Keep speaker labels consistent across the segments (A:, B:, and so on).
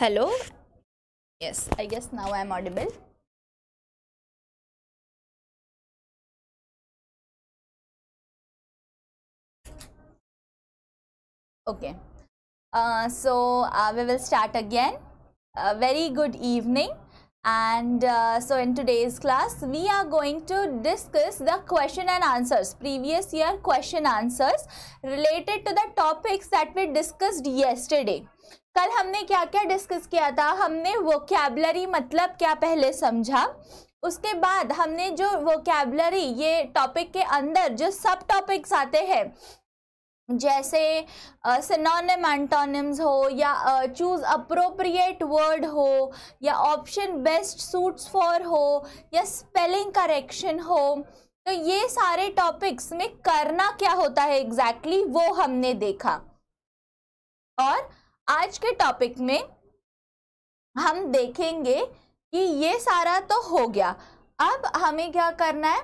A: Hello? Yes, I guess now I am audible.
B: Okay. Uh, so uh, we will start again. Uh, very good evening. And uh, so in today's class, we are going to discuss the question and answers, previous year question answers related to the topics that we discussed yesterday. कल हमने क्या क्या discuss किया था हमने vocabulary मतलब क्या पहले समझा उसके बाद हमने जो वोकेबलरी ये टॉपिक के अंदर जो सब टॉपिक्स आते हैं जैसे सिनोनिम एंटोनिम्स हो या चूज़ अप्रोप्रिएट वर्ड हो या ऑप्शन बेस्ट सूट्स फॉर हो या स्पेलिंग करेक्शन हो तो ये सारे टॉपिक्स में करना क्या होता है एग्जैक्टली exactly, वो हमने देखा और आज के टॉपिक में हम देखेंगे कि ये सारा तो हो गया अब हमें क्या करना है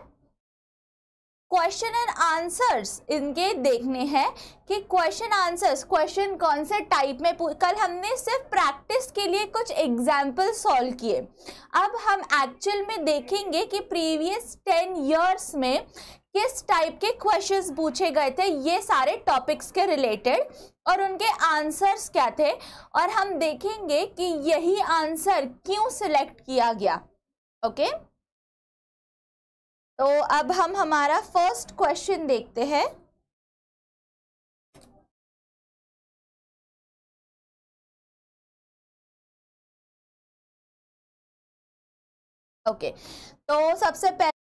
B: क्वेश्चन एंड आंसर्स इनके देखने हैं कि क्वेश्चन आंसर्स क्वेश्चन कौन से टाइप में कल हमने सिर्फ प्रैक्टिस के लिए कुछ एग्जाम्पल सॉल्व किए अब हम एक्चुअल में देखेंगे कि प्रीवियस टेन ईयर्स में किस टाइप के क्वेश्चंस पूछे गए थे ये सारे टॉपिक्स के रिलेटेड और उनके आंसर्स क्या थे और हम देखेंगे कि यही आंसर क्यों सिलेक्ट किया गया ओके तो अब हम हमारा फर्स्ट क्वेश्चन देखते हैं
A: ओके okay. तो सबसे पहले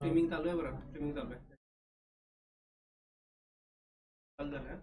A: streaming चालू आहे बरं streaming चालू आहे चालू आहे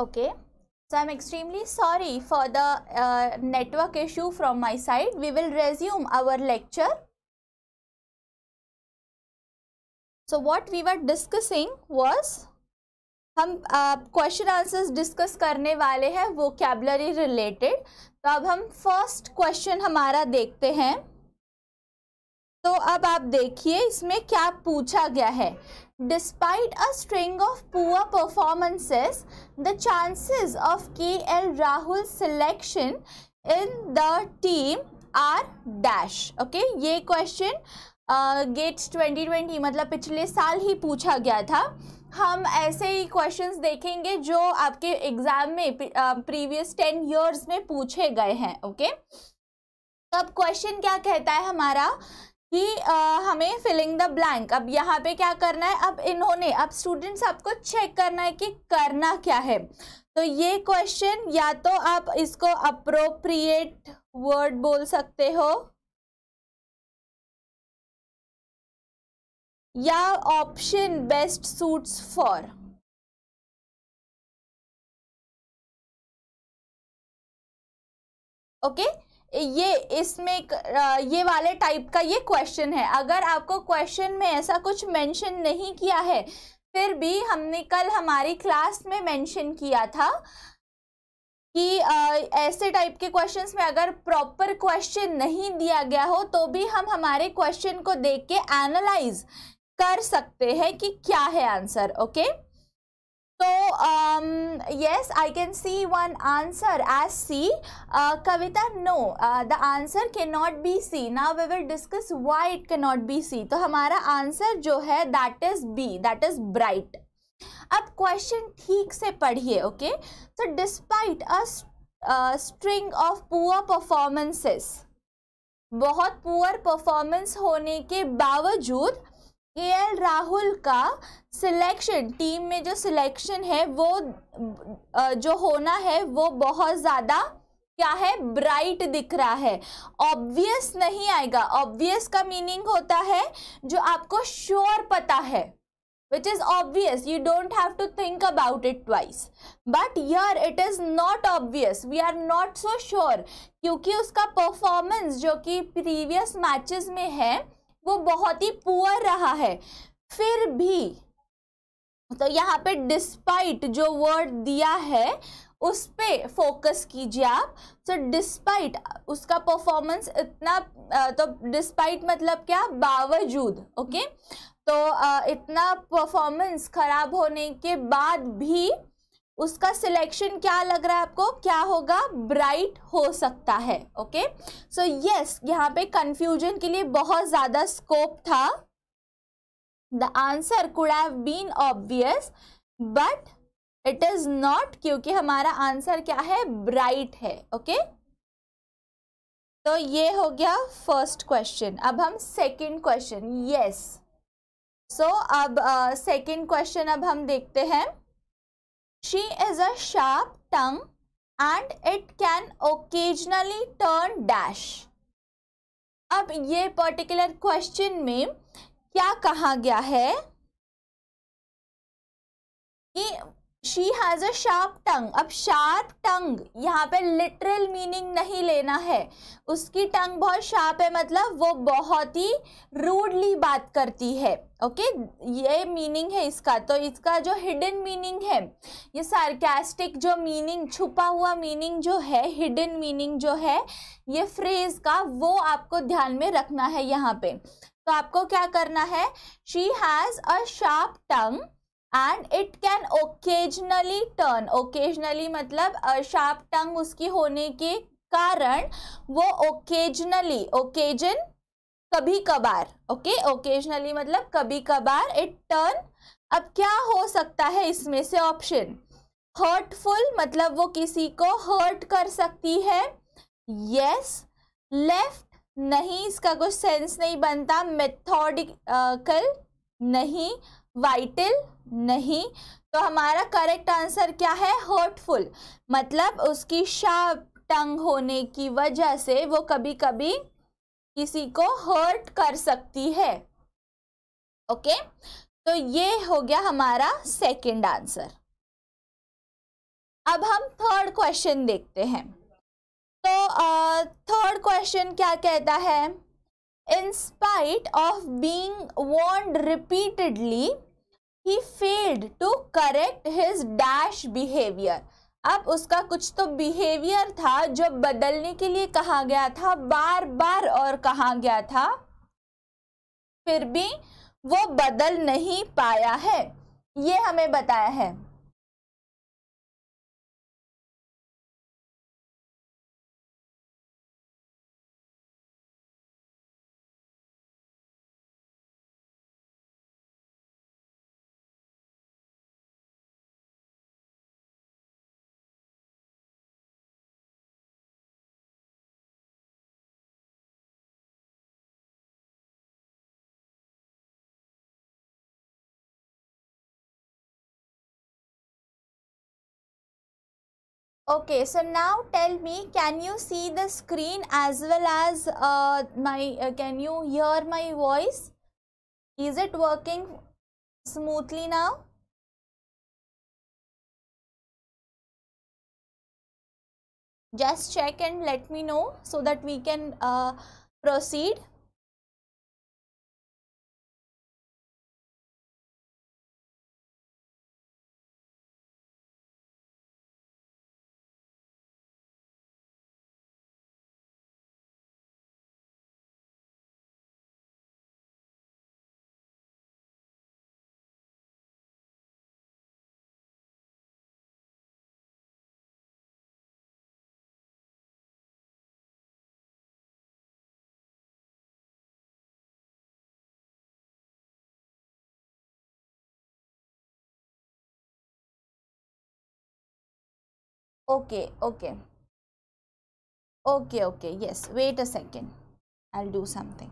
B: Okay. So I'm extremely sorry for the uh, network issue from my side. We will resume our lecture. So what we were discussing was हम क्वेश्चन आंसर्स डिस्कस करने वाले हैं वोकेबलरी रिलेटेड तो अब हम फर्स्ट क्वेश्चन हमारा देखते हैं तो अब आप देखिए इसमें क्या पूछा गया है Despite a string of poor performances, the chances of KL rahul selection in the team are dash okay ये uh, गेट्स 2020 मतलब पिछले साल ही पूछा गया था हम ऐसे ही क्वेश्चंस देखेंगे जो आपके एग्ज़ाम में प्रीवियस टेन इयर्स में पूछे गए हैं ओके okay? अब क्वेश्चन क्या कहता है हमारा कि हमें फिलिंग द ब्लैंक अब यहाँ पे क्या करना है अब इन्होंने अब स्टूडेंट्स आपको चेक करना है कि करना क्या है तो ये क्वेश्चन या तो आप इसको अप्रोप्रिएट वर्ड बोल सकते हो
A: या option best suits for
B: okay okay? ये इसमें ये वाले टाइप का ये क्वेश्चन है अगर आपको क्वेश्चन में ऐसा कुछ मेंशन नहीं किया है फिर भी हमने कल हमारी क्लास में मेंशन किया था कि आ, ऐसे टाइप के क्वेश्चंस में अगर प्रॉपर क्वेश्चन नहीं दिया गया हो तो भी हम हमारे क्वेश्चन को देख के एनालाइज कर सकते हैं कि क्या है आंसर ओके okay? तो yes I can see one answer as C कविता no the answer can not be C now we will discuss why it can not be C तो हमारा आंसर जो है that is B that is bright अब question ठीक से पढ़िए okay तो despite a string of poor performances बहुत पुअर परफॉर्मेंस होने के बावजूद के एल राहुल का सिलेक्शन टीम में जो सिलेक्शन है वो जो होना है वो बहुत ज़्यादा क्या है ब्राइट दिख रहा है ऑब्वियस नहीं आएगा ऑब्वियस का मीनिंग होता है जो आपको श्योर पता है which is obvious you don't have to think about it twice but here it is not obvious we are not so sure क्योंकि उसका परफॉर्मेंस जो कि प्रीवियस मैचेस में है वो बहुत ही पुअर रहा है फिर भी तो यहाँ पे डिस्पाइट जो वर्ड दिया है उस पर फोकस कीजिए आप सो so, डिस्पाइट उसका परफॉर्मेंस इतना तो डिस्पाइट मतलब क्या बावजूद ओके okay? तो इतना परफॉर्मेंस ख़राब होने के बाद भी उसका सिलेक्शन क्या लग रहा है आपको क्या होगा ब्राइट हो सकता है ओके सो यस यहाँ पे कंफ्यूजन के लिए बहुत ज़्यादा स्कोप था the answer could have been obvious but it is not क्योंकि हमारा आंसर क्या है ब्राइट है ओके okay? तो ये हो गया फर्स्ट क्वेश्चन अब हम सेकंड क्वेश्चन यस सो अब सेकंड uh, क्वेश्चन अब हम देखते हैं She is a sharp tongue and it can occasionally turn dash. ab ye particular question mein kya kaha gaya hai ki she has a sharp tongue अब sharp टंग यहाँ पे literal meaning नहीं लेना है उसकी टंग बहुत शार्प है मतलब वो बहुत ही रूडली बात करती है ओके ये मीनिंग है इसका तो इसका जो हिडन मीनिंग है ये सार्केस्टिक जो मीनिंग छुपा हुआ मीनिंग जो है हिडन मीनिंग जो है ये फ्रेज का वो आपको ध्यान में रखना है यहाँ पे तो आपको क्या करना है she has a sharp tongue and it can occasionally turn occasionally मतलब शार्प टंग उसकी होने के कारण वो ओकेजनली ओकेजन कभी कभार ओके ओकेजनली मतलब कभी कभार इट टर्न अब क्या हो सकता है इसमें से ऑप्शन हर्टफुल मतलब वो किसी को हर्ट कर सकती है यस लेफ्ट नहीं इसका कुछ सेंस नहीं बनता मेथोडिकल नहीं वाइटल नहीं तो हमारा करेक्ट आंसर क्या है हर्टफुल मतलब उसकी शार्प टंग होने की वजह से वो कभी कभी किसी को हर्ट कर सकती है ओके तो ये हो गया हमारा सेकंड आंसर अब हम थर्ड क्वेश्चन देखते हैं तो थर्ड uh, क्वेश्चन क्या कहता है in spite of being warned repeatedly he failed to correct his dash behaviour अब उसका कुछ तो बिहेवियर था जो बदलने के लिए कहा गया था बार बार और कहा गया था फिर भी वो बदल नहीं पाया है ये हमें बताया है Okay, so now tell me, can you see the screen as well as uh, my, uh, can you hear my voice? Is it working smoothly now?
A: Just check and let me know so that we can uh, proceed. okay okay okay okay yes wait a second i'll do something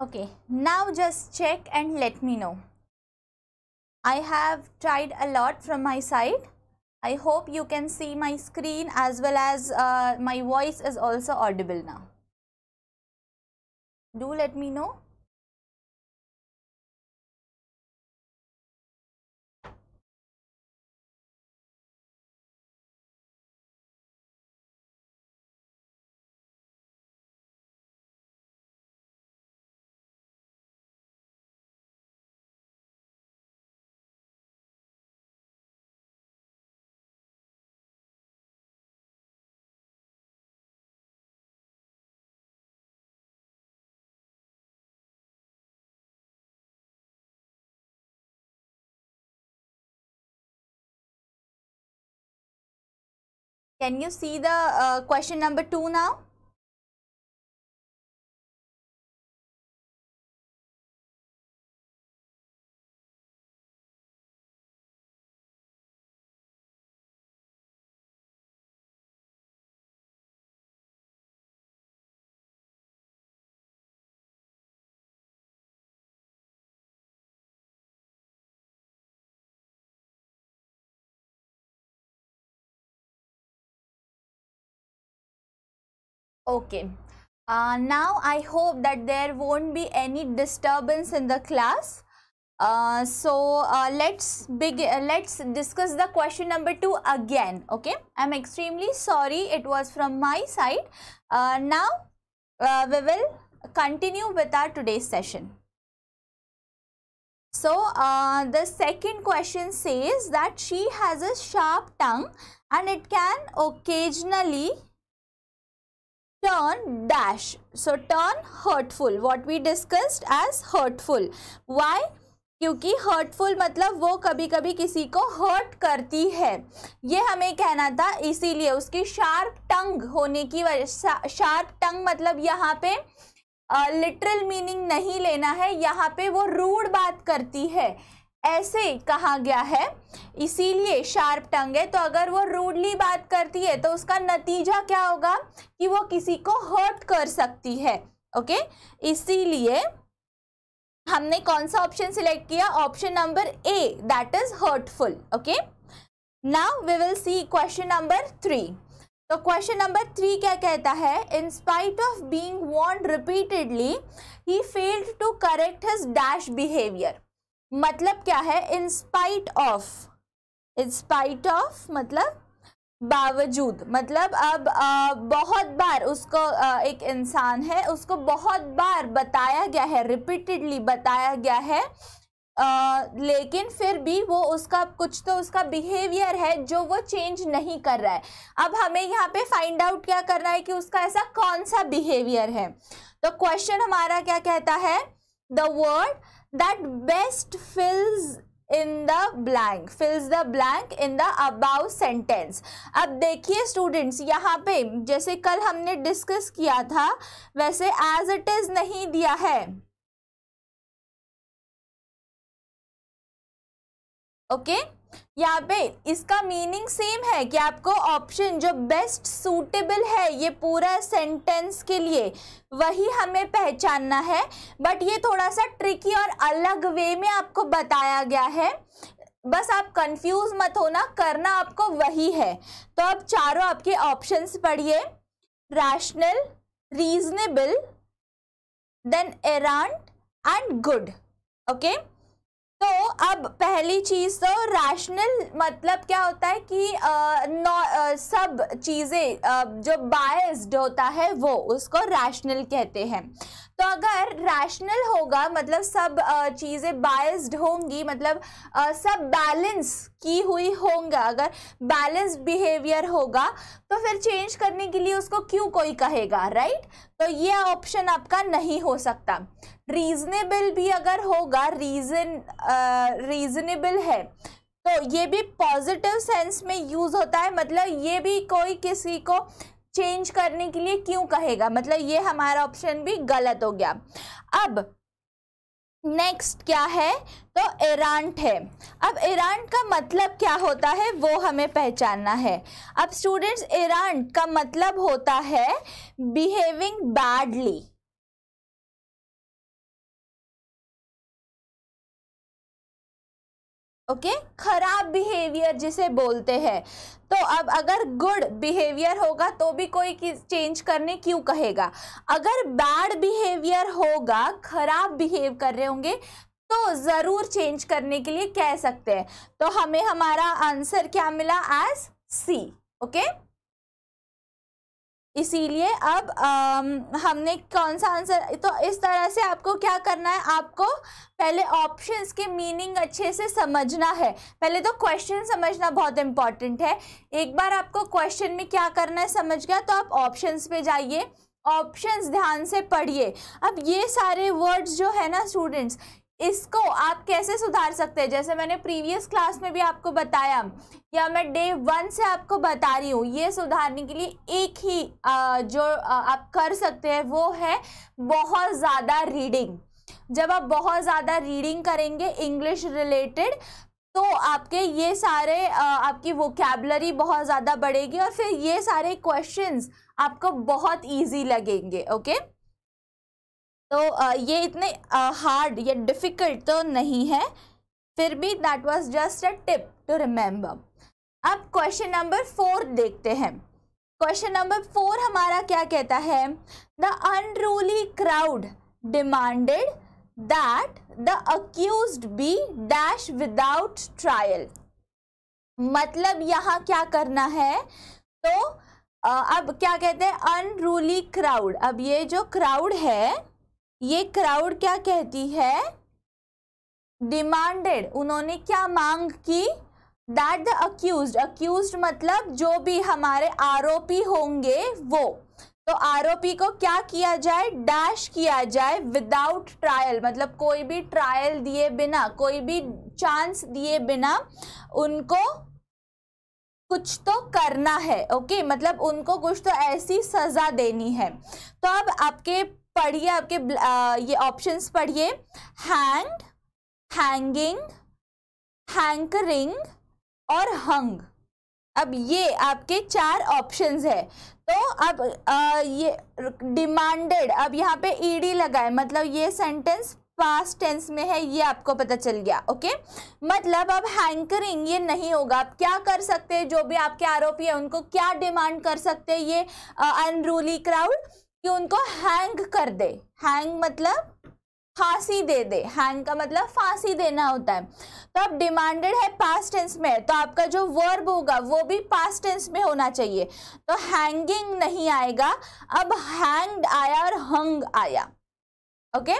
B: Okay, now just check and let me know. I have tried a lot from my side. I hope you can see my screen as well as uh, my voice is also audible now.
A: Do let me know. Can you see the uh, question number 2 now?
B: Okay. Uh, now I hope that there won't be any disturbance in the class. Uh, so uh, let's begin. Uh, let's discuss the question number two again. Okay, I'm extremely sorry. It was from my side. Uh, now uh, we will continue with our today's session. So the second question says that she has a sharp tongue and it can occasionally turn dash. So turn hurtful. What we discussed as hurtful. Why? क्योंकि hurtful मतलब वो कभी कभी किसी को hurt करती है ये हमें कहना था इसीलिए उसकी शार्प टंग होने की वजह शार्प टंग मतलब यहाँ पे लिटरल मीनिंग नहीं लेना है यहाँ पे वो रूड बात करती है ऐसे कहा गया है इसीलिए शार्प टंग है तो अगर वो रूडली बात करती है तो उसका नतीजा क्या होगा कि वो किसी को हर्ट कर सकती है ओके इसीलिए हमने कौन सा ऑप्शन सिलेक्ट किया option number A that is hurtful okay now we will see question number three तो क्वेश्चन नंबर थ्री क्या कहता है in spite of being warned repeatedly he failed to correct his dash behaviour मतलब क्या है in spite of in spite of मतलब बावजूद मतलब अब आ, बहुत बार उसको आ, एक इंसान है उसको बहुत बार बताया गया है रिपीटेडली बताया गया है आ, लेकिन फिर भी वो उसका कुछ तो उसका बिहेवियर है जो वो चेंज नहीं कर रहा है अब हमें यहाँ पे फाइंड आउट क्या करना है कि उसका ऐसा कौन सा बिहेवियर है तो क्वेश्चन हमारा क्या कहता है the word that best fills in the blank fills the blank in the above sentence अब देखिए स्टूडेंट्स यहाँ पे जैसे कल हमने डिस्कस किया था वैसे एज इट इज़ नहीं दिया है ओके okay? यहाँ पे इसका मीनिंग सेम है कि आपको ऑप्शन जो बेस्ट सूटेबल है ये पूरा सेंटेंस के लिए वही हमें पहचानना है बट ये थोड़ा सा ट्रिकी और अलग वे में आपको बताया गया है बस आप कंफ्यूज मत होना करना आपको वही है तो अब चारों आपके ऑप्शंस पढ़िए rational reasonable then errant and good okay तो अब पहली चीज़ तो रैशनल मतलब क्या होता है कि आ, आ, सब चीज़ें जो बायस्ड होता है वो उसको रैशनल कहते हैं तो अगर रैशनल होगा मतलब सब चीज़ें बायस्ड होंगी मतलब सब बैलेंस की हुई होंगे अगर बैलेंस बिहेवियर होगा तो फिर चेंज करने के लिए उसको क्यों कोई कहेगा राइट तो ये ऑप्शन आपका नहीं हो सकता रीजनेबल भी अगर होगा रीजन रीजनेबल है तो ये भी पॉजिटिव सेंस में यूज़ होता है मतलब ये भी कोई किसी को चेंज करने के लिए क्यों कहेगा मतलब ये हमारा ऑप्शन भी गलत हो गया अब नेक्स्ट क्या है तो एरांट है अब एरांट का मतलब क्या होता है वो हमें पहचानना है अब स्टूडेंट्स एरांट का मतलब होता है बिहेविंग बैडली ओके खराब बिहेवियर जिसे बोलते हैं तो अब अगर गुड बिहेवियर होगा तो भी कोई चेंज करने क्यों कहेगा अगर बैड बिहेवियर होगा खराब बिहेव कर रहे होंगे तो ज़रूर चेंज करने के लिए कह सकते हैं तो हमें हमारा आंसर क्या मिला एज सी ओके इसीलिए अब आ, हमने कौन सा आंसर तो इस तरह से आपको क्या करना है आपको पहले ऑप्शंस के मीनिंग अच्छे से समझना है पहले तो क्वेश्चन समझना बहुत इम्पॉर्टेंट है एक बार आपको क्वेश्चन में क्या करना है समझ गया तो आप ऑप्शंस पे जाइए ऑप्शंस ध्यान से पढ़िए अब ये सारे वर्ड्स जो है ना स्टूडेंट्स इसको आप कैसे सुधार सकते हैं जैसे मैंने प्रीवियस क्लास में भी आपको बताया या मैं डे वन से आपको बता रही हूँ ये सुधारने के लिए एक ही जो आप कर सकते हैं वो है बहुत ज़्यादा रीडिंग जब आप बहुत ज़्यादा रीडिंग करेंगे इंग्लिश रिलेटेड तो आपके ये सारे आपकी वोकेबलरी बहुत ज़्यादा बढ़ेगी और फिर ये सारे क्वेश्चंस आपको बहुत इजी लगेंगे ओके तो ये इतने हार्ड या डिफ़िकल्ट तो नहीं है फिर भी that was just a tip to remember अब क्वेश्चन नंबर फोर देखते हैं क्वेश्चन नंबर फोर हमारा क्या कहता है the unruly crowd demanded that the accused be dash without trial मतलब यहाँ क्या करना है तो अब क्या कहते हैं अनरूली क्राउड अब ये जो क्राउड है ये क्राउड क्या कहती है डिमांडेड उन्होंने क्या मांग की दैट द अक्यूज अक्यूज मतलब जो भी हमारे आरोपी होंगे वो तो आरोपी को क्या किया जाए डैश किया जाए विदाउट ट्रायल मतलब कोई भी ट्रायल दिए बिना कोई भी चांस दिए बिना उनको कुछ तो करना है ओके मतलब उनको कुछ तो ऐसी सज़ा देनी है तो अब आपके पढ़िए आपके ये ऑप्शंस पढ़िए हैंग्ड हैंगिंग हैंकरिंग और हंग अब ये आपके चार ऑप्शंस है तो अब ये डिमांडेड अब यहाँ पे ईडी लगाए मतलब ये सेंटेंस पास्ट टेंस में है ये आपको पता चल गया ओके मतलब अब हैंकरिंग ये नहीं होगा आप क्या कर सकते हैं जो भी आपके आरोपी है उनको क्या डिमांड कर सकते हैं ये अनरूली क्राउड कि उनको हैंग कर दे हैंग मतलब फांसी दे दे हैंग का मतलब फांसी देना होता है तो अब डिमांडेड है पास्ट टेंस में तो आपका जो वर्ब होगा वो भी पास्ट टेंस में होना चाहिए तो हैंगिंग नहीं आएगा अब हैंग्ड आया और हंग आया ओके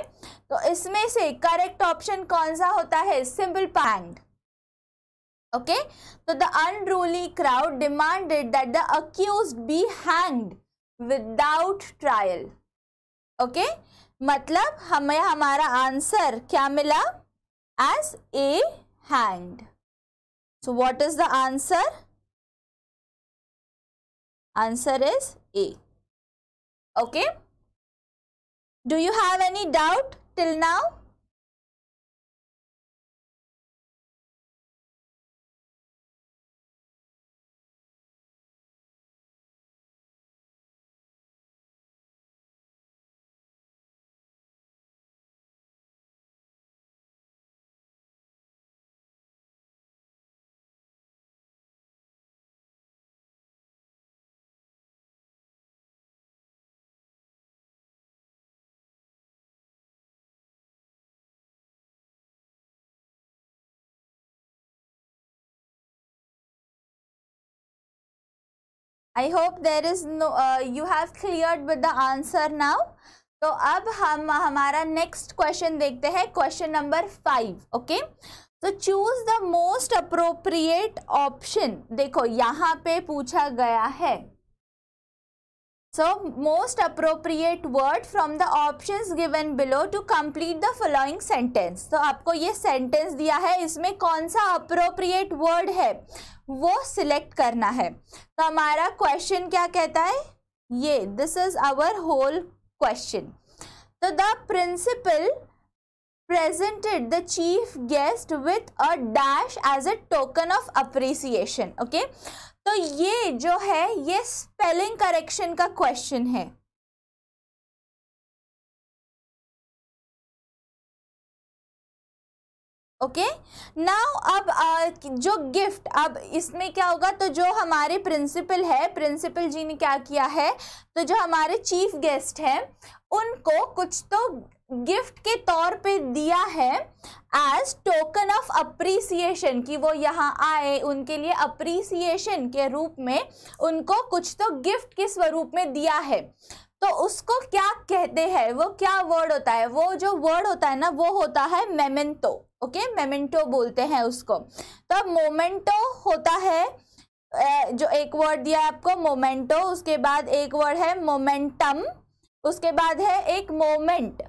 B: तो इसमें से करेक्ट ऑप्शन कौन सा होता है सिंपल पैंग ओके तो the unruly crowd demanded that the accused be hanged without trial okay मतलब हमें हमारा आंसर क्या मिला as A hand
A: so what is the answer answer is A okay do you have any doubt till now I hope there
B: is no you have clear with the answer now तो अब हम हमारा next question देखते हैं question number five okay तो choose the most appropriate option देखो यहाँ पे पूछा गया है So, most appropriate word from the options given below to complete the following sentence. so, आपको ये sentence दिया है इसमें कौन सा appropriate word है वो select करना है तो हमारा question क्या कहता है ये this is our whole question. तो the principal presented the chief guest with a dash as a token of appreciation. Okay. तो ये जो है ये स्पेलिंग करेक्शन का क्वेश्चन है ओके okay? नाउ अब आ, uh, जो गिफ्ट अब इसमें क्या होगा तो जो हमारे प्रिंसिपल है प्रिंसिपल जी ने क्या किया है तो जो हमारे चीफ गेस्ट हैं उनको कुछ तो गिफ्ट के तौर पे दिया है एज टोकन ऑफ अप्रिसिएशन कि वो यहाँ आए उनके लिए अप्रिसिएशन के रूप में उनको कुछ तो गिफ्ट के स्वरूप में दिया है तो उसको क्या कहते हैं वो क्या वर्ड होता है वो जो वर्ड होता है ना वो होता है मेमेंटो ओके मेमेंटो बोलते हैं उसको तो मोमेंटो होता है जो एक वर्ड दिया आपको मोमेंटो उसके बाद एक वर्ड है मोमेंटम उसके बाद है एक मोमेंट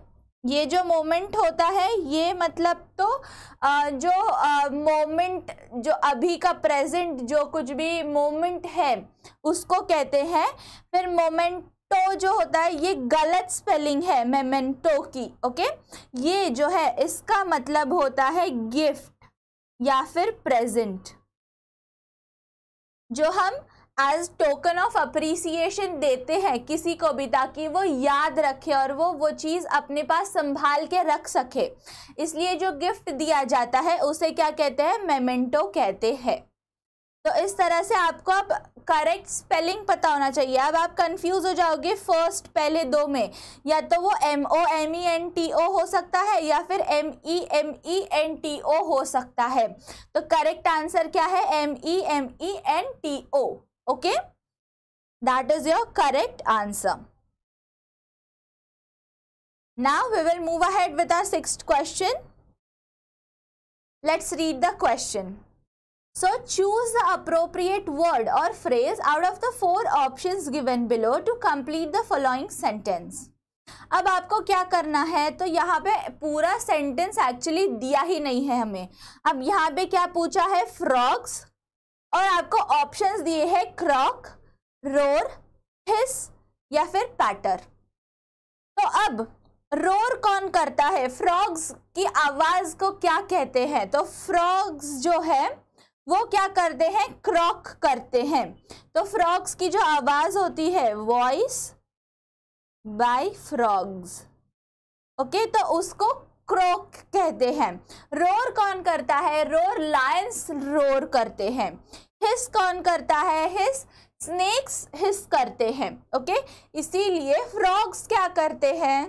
B: ये जो मोमेंट होता है ये मतलब तो जो मोमेंट जो अभी का प्रेजेंट जो कुछ भी मोमेंट है उसको कहते हैं फिर मोमेंट तो जो होता है ये गलत स्पेलिंग है मेमेंटो की ओके ये जो है इसका मतलब होता है गिफ्ट या फिर प्रेजेंट जो हम एज टोकन ऑफ अप्रिसिएशन देते हैं किसी को भी ताकि वो याद रखे और वो वो चीज़ अपने पास संभाल के रख सके इसलिए जो गिफ्ट दिया जाता है उसे क्या कहते हैं मेमेंटो कहते हैं तो इस तरह से आपको अब करेक्ट स्पेलिंग पता होना चाहिए अब आप कंफ्यूज हो जाओगे फर्स्ट पहले दो में या तो वो M O M E N T O हो सकता है या फिर M E M E N T O हो सकता है तो करेक्ट आंसर क्या है M E M E N T O okay that is your correct answer now we will move ahead with our sixth question let's read the question so choose the appropriate word or phrase out of the four options given below to complete the following sentence. अब आपको क्या करना है तो यहाँ पे पूरा sentence actually दिया ही नहीं है हमें अब यहाँ पे क्या पूछा है फ्रॉग्स और आपको ऑप्शंस दिए हैं क्रॉक रोर हिस या फिर पैटर तो अब रोर कौन करता है फ्रॉग्स की आवाज को क्या कहते हैं तो फ्रॉग्स जो है वो क्या करते हैं क्रॉक करते हैं तो फ्रॉग्स की जो आवाज होती है वॉइस बाय फ्रॉग्स ओके तो उसको क्रोक कहते हैं रोर कौन करता है रोर लायंस रोर करते हैं हिस कौन करता है हिस स्नेक्स हिस करते हैं ओके इसीलिए फ्रॉग्स क्या करते हैं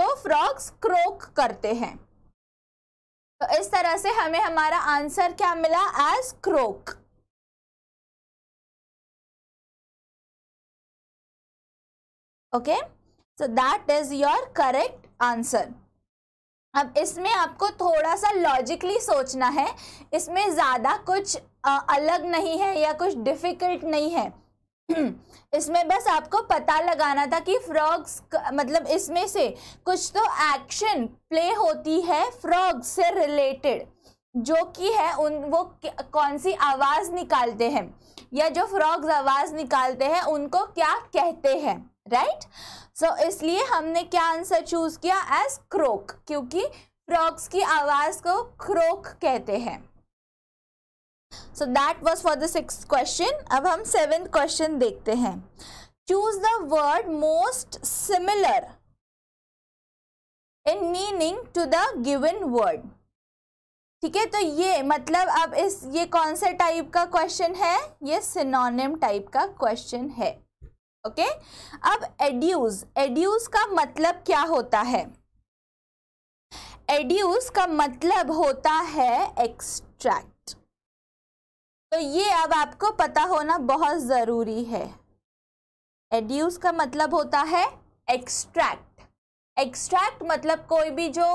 B: तो फ्रॉग्स क्रोक करते हैं तो इस तरह से हमें हमारा
A: आंसर क्या मिला as croak okay so that is your correct
B: answer अब इसमें आपको थोड़ा सा लॉजिकली सोचना है इसमें ज़्यादा कुछ अलग नहीं है या कुछ डिफ़िकल्ट नहीं है इसमें बस आपको पता लगाना था कि फ्रॉग्स मतलब इसमें से कुछ तो एक्शन प्ले होती है फ्रॉग से रिलेटेड जो कि है उन वो कौन सी आवाज़ निकालते हैं या जो फ्रॉग्स आवाज़ निकालते हैं उनको क्या कहते हैं राइट सो इसलिए हमने क्या आंसर चूज किया एज क्रोक क्योंकि फ्रॉक्स की आवाज को क्रोक कहते हैं so that was for the six question अब हम सेवेंथ क्वेश्चन देखते हैं choose the word most similar in meaning to the given word ठीक है तो ये मतलब अब इस ये कौन से टाइप का क्वेश्चन है ये सिनोनिम टाइप का क्वेश्चन है ओके अब एड्यूज एड्यूज का मतलब क्या होता है एड्यूज का मतलब होता है एक्सट्रैक्ट तो ये अब आपको पता होना बहुत ज़रूरी है एड्यूज का मतलब होता है एक्सट्रैक्ट एक्सट्रैक्ट मतलब कोई भी जो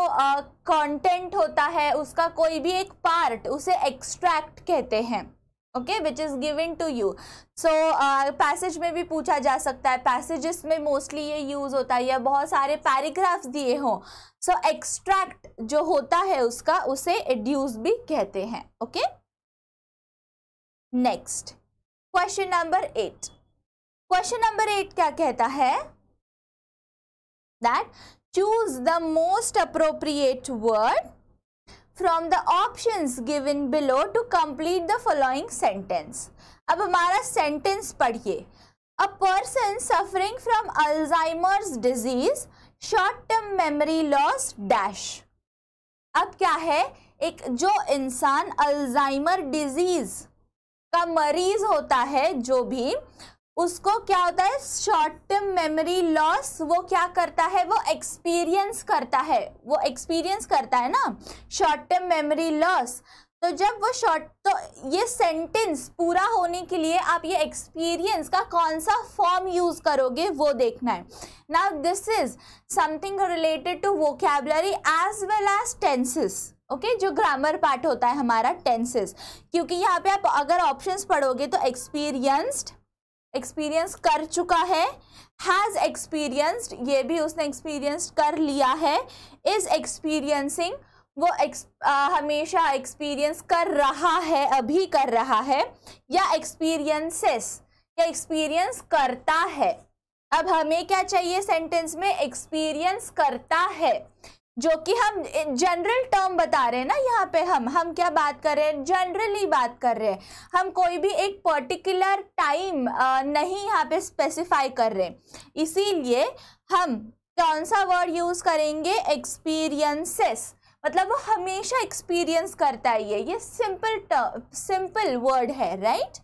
B: कंटेंट uh, होता है उसका कोई भी एक पार्ट उसे एक्सट्रैक्ट कहते हैं okay which is giving to you so passage में भी पूछा जा सकता है पैसेजेस में मोस्टली ये यूज़ होता है या बहुत सारे पैराग्राफ दिए हों सो एक्सट्रैक्ट जो होता है उसका उसे एड्यूस भी कहते हैं okay next question number eight question number eight क्या कहता है that choose the most appropriate word from the options given below to complete the following sentence अब हमारा सेंटेंस पढ़िए a person suffering from Alzheimer's disease short term memory loss dash अब क्या है एक जो इंसान अल्जाइमर डिजीज का मरीज होता है जो भी उसको क्या होता है शॉर्ट टर्म मेमोरी लॉस वो क्या करता है वो एक्सपीरियंस करता है वो एक्सपीरियंस करता है ना शॉर्ट टर्म मेमोरी लॉस तो जब वो शॉर्ट तो ये सेंटेंस पूरा होने के लिए आप ये एक्सपीरियंस का कौन सा फॉर्म यूज़ करोगे वो देखना है now this is something related to vocabulary as well as tenses okay जो ग्रामर पार्ट होता है हमारा टेंसेस क्योंकि यहाँ पे आप अगर ऑप्शंस पढ़ोगे तो एक्सपीरियंस्ड एक्सपीरियंस कर चुका है हैज़ एक्सपीरियंस्ड ये भी उसने एक्सपीरियंस कर लिया है इज़ एक्सपीरियंसिंग वो एक्स हमेशा एक्सपीरियंस कर रहा है अभी कर रहा है या एक्सपीरियंसेस या एक्सपीरियंस करता है अब हमें क्या चाहिए सेंटेंस में एक्सपीरियंस करता है जो कि हम जनरल टर्म बता रहे हैं ना यहाँ पे हम हम क्या बात कर रहे हैं जनरली बात कर रहे हैं हम कोई भी एक पर्टिकुलर टाइम नहीं यहाँ पे स्पेसिफाई कर रहे इसीलिए हम कौन सा वर्ड यूज़ करेंगे एक्सपीरियंसेस मतलब वो हमेशा एक्सपीरियंस करता ही है ये सिंपल टर्म सिंपल वर्ड है right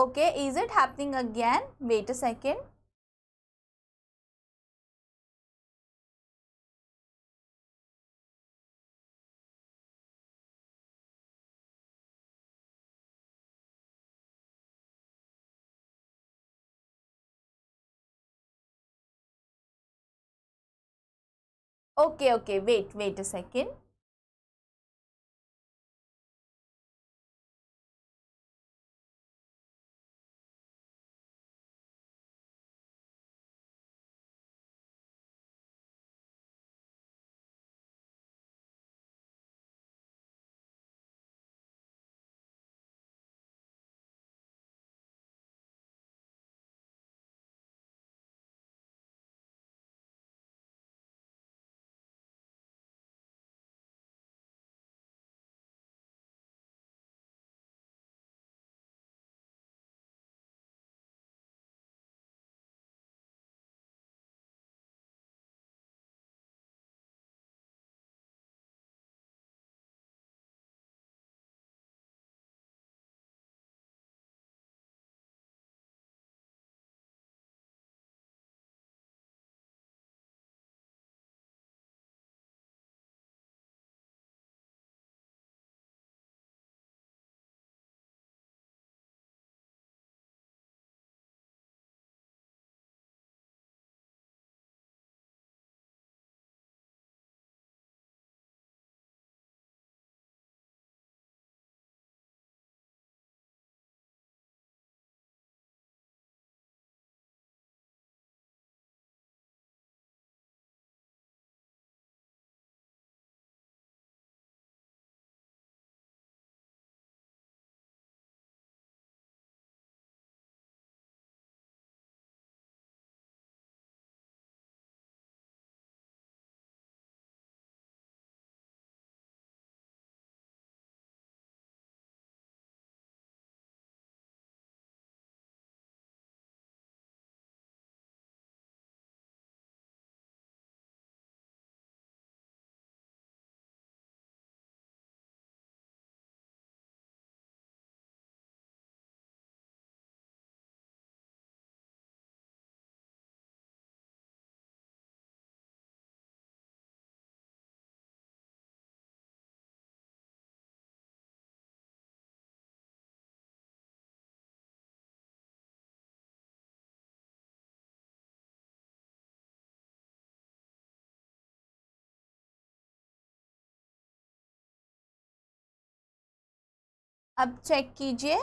A: Okay, is it happening again? Wait a second. Okay, okay, wait, wait a second. अब चेक कीजिए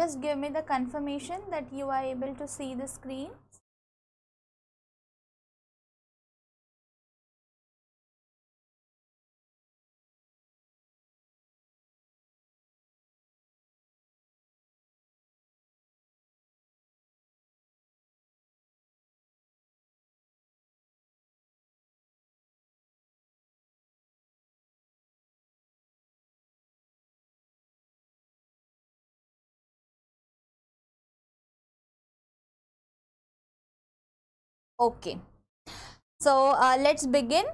A: just give me the confirmation that you are able to see the screen
B: Okay. So uh, let's begin.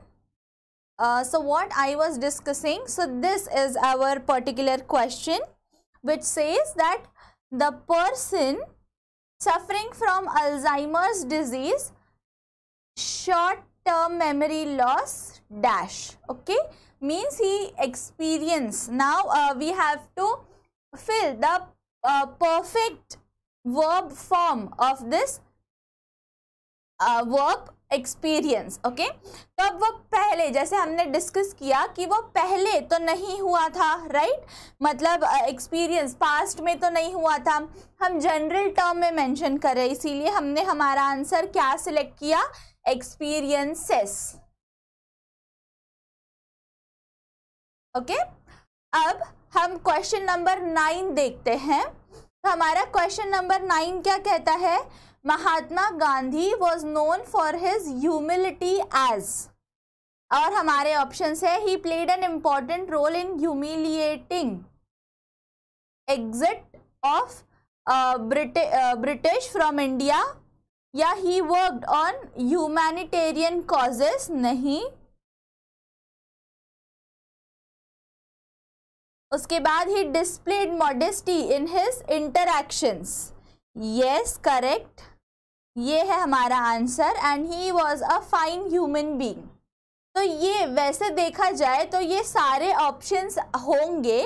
B: Uh, so what I was discussing, so this is our particular question which says that the person suffering from Alzheimer's disease short term memory loss dash okay means he experience now uh, we have to fill the uh, perfect verb form of this work experience okay तो अब वो पहले जैसे हमने discuss किया कि वो पहले तो नहीं हुआ था राइट right? मतलब एक्सपीरियंस uh, पास्ट में तो नहीं हुआ था हम जनरल टर्म में मेंशन कर रहे इसीलिए हमने हमारा आंसर क्या सिलेक्ट किया एक्सपीरियंसेस ओके okay? अब हम क्वेश्चन नंबर नाइन देखते हैं तो हमारा क्वेश्चन नंबर नाइन क्या कहता है Mahatma Gandhi was known for his humility as और हमारे ऑप्शन है he played an important role in humiliating exit of British from India या he worked on humanitarian causes नहीं उसके बाद he displayed modesty in his interactions yes correct ये है हमारा answer and he was a fine human being तो ये वैसे देखा जाए तो ये सारे ऑप्शंस होंगे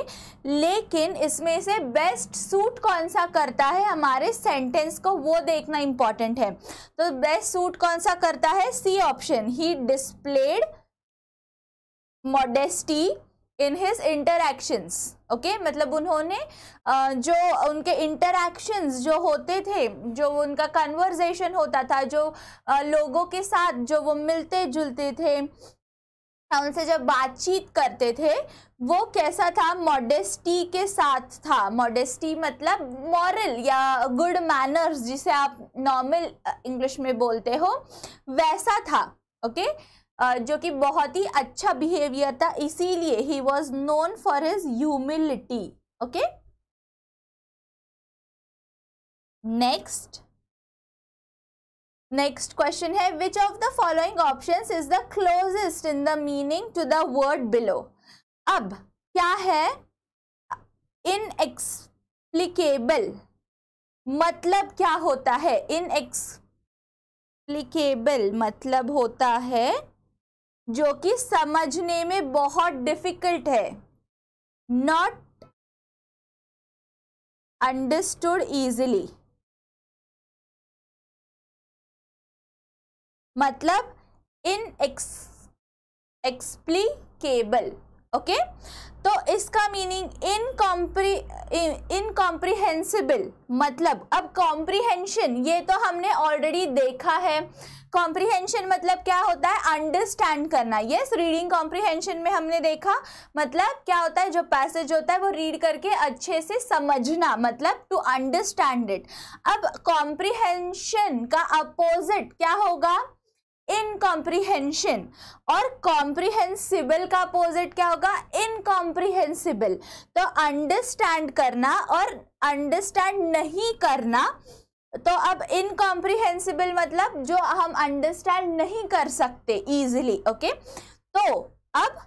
B: लेकिन इसमें से बेस्ट सूट कौन सा करता है हमारे सेंटेंस को वो देखना इम्पॉर्टेंट है तो बेस्ट सूट कौन सा करता है C option he displayed modesty in his interactions okay okay? मतलब उन्होंने जो उनके इंटरैक्शंस जो होते थे जो उनका कन्वर्जेशन होता था जो लोगों के साथ जो वो मिलते जुलते थे उनसे जब बातचीत करते थे वो कैसा था मॉडेस्टी के साथ था मॉडेस्टी मतलब मॉरल या गुड मैनर्स जिसे आप नॉर्मल इंग्लिश में बोलते हो वैसा था ओके okay? जो कि बहुत ही अच्छा बिहेवियर था इसीलिए he was known for his humility okay next next question है which of the following option is the closest in the meaning to the word below अब क्या है इनएक्सप्लिकेबल मतलब क्या होता है इनएक्सप्लिकेबल मतलब होता है जो कि समझने में बहुत डिफिकल्ट है नॉट अंडरस्टूड
A: ईजिली मतलब
B: इन एक्सप्लीकेबल ओके तो इसका मीनिंग इनकॉम्प्री इनकॉम्प्रीहेंसिबल मतलब अब कॉम्प्रीहेंशन ये तो हमने ऑलरेडी देखा है कॉम्प्रीहेंशन मतलब क्या होता है अंडरस्टैंड करना यस रीडिंग कॉम्प्रीहेंशन में हमने देखा मतलब क्या होता है जो पैसेज होता है वो रीड करके अच्छे से समझना मतलब टू अंडरस्टैंड इट अब कॉम्प्रीहेंशन का अपोजिट क्या होगा इनकॉम्प्रीहेंशन और कॉम्प्रीहेंसिबल का अपोजिट क्या होगा इनकॉम्प्रीहेंसिबल तो अंडरस्टैंड करना और अंडरस्टैंड नहीं करना तो अब इनकॉम्प्रिहेंसिबल मतलब जो हम अंडरस्टैंड नहीं कर सकते ईजिली ओके तो अब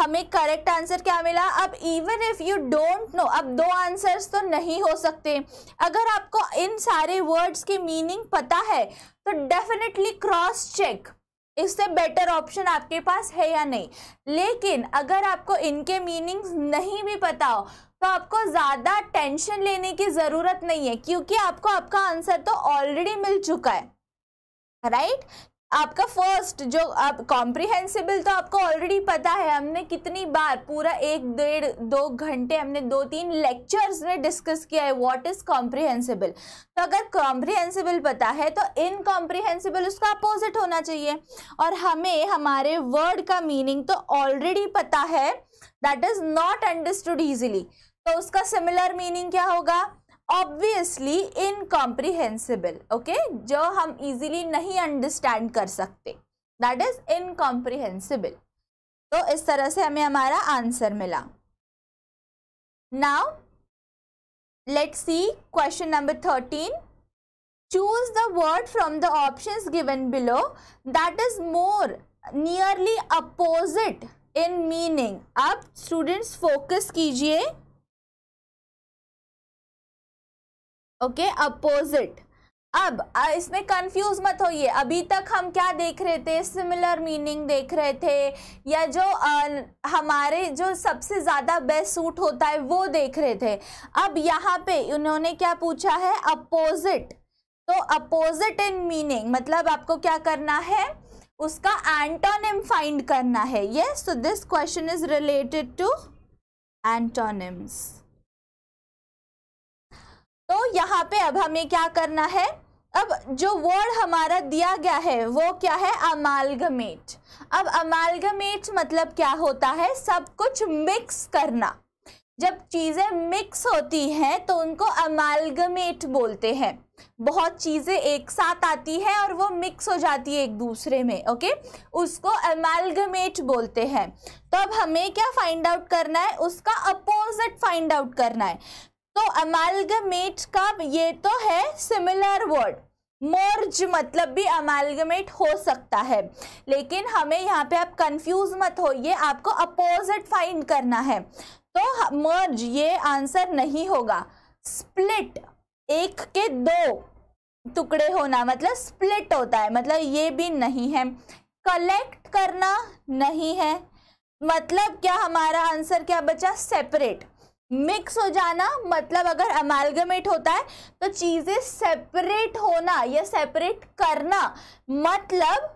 B: हमें करेक्ट आंसर क्या मिला अब even if you don't know अब दो आंसर्स तो नहीं हो सकते अगर आपको इन सारे वर्ड्स की मीनिंग पता है तो डेफिनेटली क्रॉस चेक इससे बेटर ऑप्शन आपके पास है या नहीं लेकिन अगर आपको इनके मीनिंग्स नहीं भी पता हो तो आपको ज़्यादा टेंशन लेने की ज़रूरत नहीं है क्योंकि आपको आपका आंसर तो ऑलरेडी मिल चुका है राइट आपका फर्स्ट जो आप कॉम्प्रिहेंसिबल तो आपको ऑलरेडी पता है हमने कितनी बार पूरा एक डेढ़ दो घंटे हमने दो तीन लेक्चर्स में डिस्कस किया है व्हाट इज कॉम्प्रिहेंसिबल तो अगर कॉम्प्रिहेंसिबल पता है तो इनकॉम्प्रिहेंसिबल उसका अपोजिट होना चाहिए और हमें हमारे वर्ड का मीनिंग तो ऑलरेडी पता है that is not understood easily तो उसका सिमिलर मीनिंग क्या होगा ऑब्वियसली इनकॉम्प्रिहेंसिबल ओके जो हम इजिली नहीं अंडरस्टैंड कर सकते दैट इज इनकॉम्प्रीहेंसिबल तो इस तरह से हमें हमारा आंसर मिला now let see question number thirteen choose the word from the option given below that is more nearly opposite in meaning अब स्टूडेंट्स
A: फोकस कीजिए ओके
B: अपोजिट अब इसमें कंफ्यूज मत होइए अभी तक हम क्या देख रहे थे सिमिलर मीनिंग देख रहे थे या जो आ, हमारे जो सबसे ज़्यादा बेस्ट सूट होता है वो देख रहे थे अब यहाँ पे उन्होंने क्या पूछा है अपोजिट तो अपोजिट इन मीनिंग मतलब आपको क्या करना है उसका एंटोनिम फाइंड करना है ये so this question is related to antonyms तो यहाँ पे अब हमें क्या करना है अब जो वर्ड हमारा दिया गया है वो क्या है अमालगमेट अब अमालगमेट मतलब क्या होता है सब कुछ मिक्स करना जब चीज़ें मिक्स होती हैं तो उनको अमालगमेट बोलते हैं बहुत चीज़ें एक साथ आती हैं और वो मिक्स हो जाती है एक दूसरे में ओके उसको अमालगमेट बोलते हैं तो अब हमें क्या फाइंड आउट करना है उसका अपोजिट फाइंड आउट करना है तो अमालगमेट का ये तो है सिमिलर वर्ड मोर्ज मतलब भी अमालगमेट हो सकता है लेकिन हमें यहाँ पे आप कंफ्यूज मत होइए आपको अपोजिट फाइंड करना है तो मर्ज ये आंसर नहीं होगा स्प्लिट एक के दो टुकड़े होना मतलब स्प्लिट होता है मतलब ये भी नहीं है कलेक्ट करना नहीं है मतलब क्या हमारा आंसर क्या बचा सेपरेट मिक्स हो जाना मतलब अगर अमेलगमेट होता है तो चीज़ें सेपरेट होना या सेपरेट करना मतलब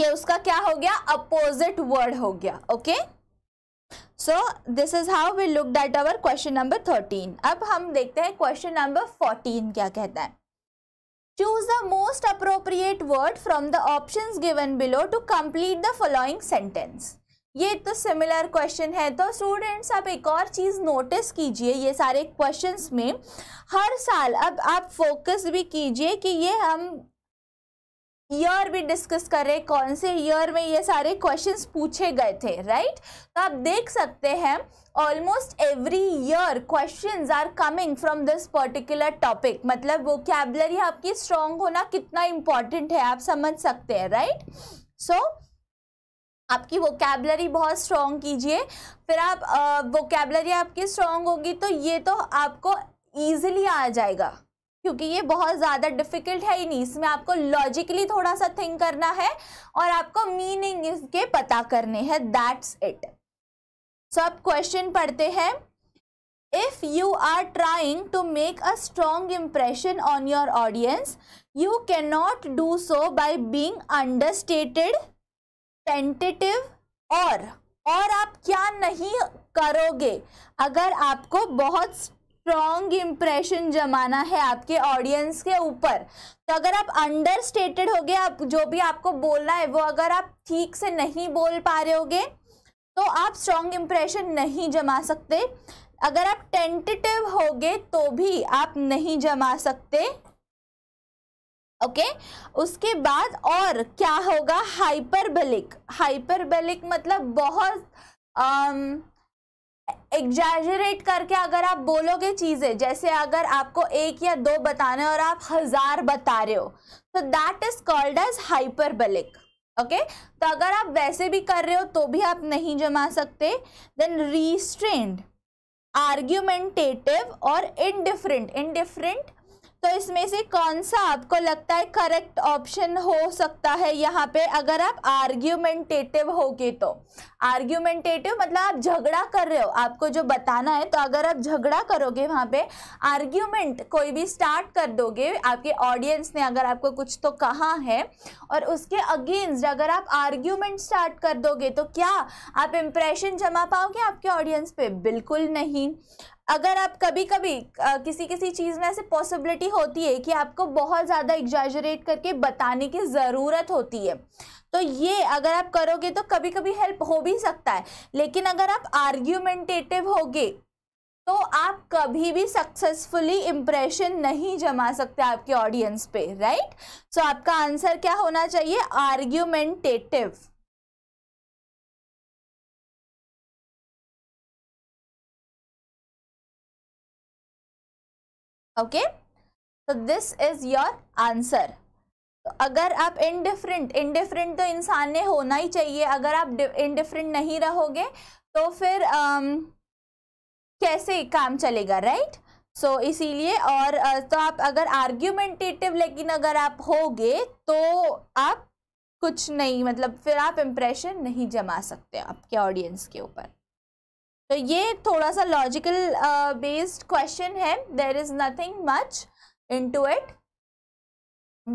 B: ये उसका क्या हो गया अपोजिट वर्ड हो गया okay so this is how we look at our question number thirteen अब हम देखते हैं क्वेश्चन नंबर फोर्टीन क्या कहता है choose the most appropriate word from the option given below to complete the following sentence ये तो सिमिलर क्वेश्चन है तो स्टूडेंट्स आप एक और चीज़ नोटिस कीजिए ये सारे क्वेश्चंस में हर साल अब आप फोकस भी कीजिए कि ये हम ईयर भी डिस्कस कर रहे कौन से ईयर में ये सारे क्वेश्चंस पूछे गए थे राइट तो आप देख सकते हैं almost every year questions are coming from this particular topic मतलब कैबलरी आपकी स्ट्रांग होना कितना इम्पॉर्टेंट है आप समझ सकते हैं राइट सो so, आपकी वोकेबलरी बहुत स्ट्रॉन्ग कीजिए फिर आप वोकेबलरी आपकी स्ट्रॉन्ग होगी तो ये तो आपको ईजिली आ जाएगा क्योंकि ये बहुत ज़्यादा डिफ़िकल्ट है ही नहीं इसमें आपको लॉजिकली थोड़ा सा थिंक करना है और आपको मीनिंग इसके पता करने हैं दैट्स इट सो आप क्वेश्चन पढ़ते हैं if you are trying to make a strong impression on your audience you can not do so by being understated tentative और और आप क्या नहीं करोगे अगर आपको बहुत स्ट्रॉन्ग इम्प्रेशन जमाना है आपके ऑडियंस के ऊपर तो अगर आप अंडर स्टेटेड हो गए आप जो भी आपको बोलना है वो अगर आप ठीक से नहीं बोल पा रहे होगे तो आप स्ट्रॉन्ग इम्प्रेशन नहीं जमा सकते अगर आप टेंटेटिव होगे तो भी आप नहीं जमा सकते ओके okay? उसके बाद और क्या होगा हाइपरबेलिक हाइपरबेलिक मतलब बहुत एग्जैजरेट um, करके अगर आप बोलोगे चीज़ें जैसे अगर आपको एक या दो बताना और आप हज़ार बता रहे हो तो that is called as hyperbolic okay तो अगर आप वैसे भी कर रहे हो तो भी आप नहीं जमा सकते देन रिस्ट्रेंड आर्ग्यूमेंटेटिव और इनडिफरेंट इनडिफरेंट तो इसमें से कौन सा आपको लगता है करेक्ट ऑप्शन हो सकता है यहाँ पे अगर आप आर्ग्यूमेंटेटिव होगे तो आर्ग्यूमेंटेटिव मतलब आप झगड़ा कर रहे हो आपको जो बताना है तो अगर आप झगड़ा करोगे वहाँ पे आर्ग्यूमेंट कोई भी स्टार्ट कर दोगे आपके ऑडियंस ने अगर आपको कुछ तो कहा है और उसके अगेंस्ट अगर आप आर्ग्यूमेंट स्टार्ट कर दोगे तो क्या आप इम्प्रेशन जमा पाओगे आपके ऑडियंस पे बिल्कुल नहीं अगर आप कभी कभी किसी किसी चीज़ में ऐसे पॉसिबिलिटी होती है कि आपको बहुत ज़्यादा एग्जाजरेट करके बताने की ज़रूरत होती है तो ये अगर आप करोगे तो कभी कभी हेल्प हो भी सकता है लेकिन अगर आप आर्ग्यूमेंटेटिव होगे तो आप कभी भी सक्सेसफुली इम्प्रेशन नहीं जमा सकते आपके ऑडियंस पे राइट सो so, आपका आंसर क्या होना चाहिए आर्ग्यूमेंटेटिव ओके तो दिस इज योर आंसर तो अगर आप इनडिफरेंट इनडिफरेंट तो इंसान ने होना ही चाहिए अगर आप इनडिफरेंट नहीं रहोगे तो फिर um, कैसे काम चलेगा राइट right? सो so, इसीलिए और तो आप अगर आर्ग्यूमेंटेटिव लेकिन अगर आप होगे तो आप कुछ नहीं मतलब फिर आप इम्प्रेशन नहीं जमा सकते आपके ऑडियंस के ऊपर So, ये थोड़ा सा लॉजिकल बेस्ड क्वेश्चन है there is nothing much in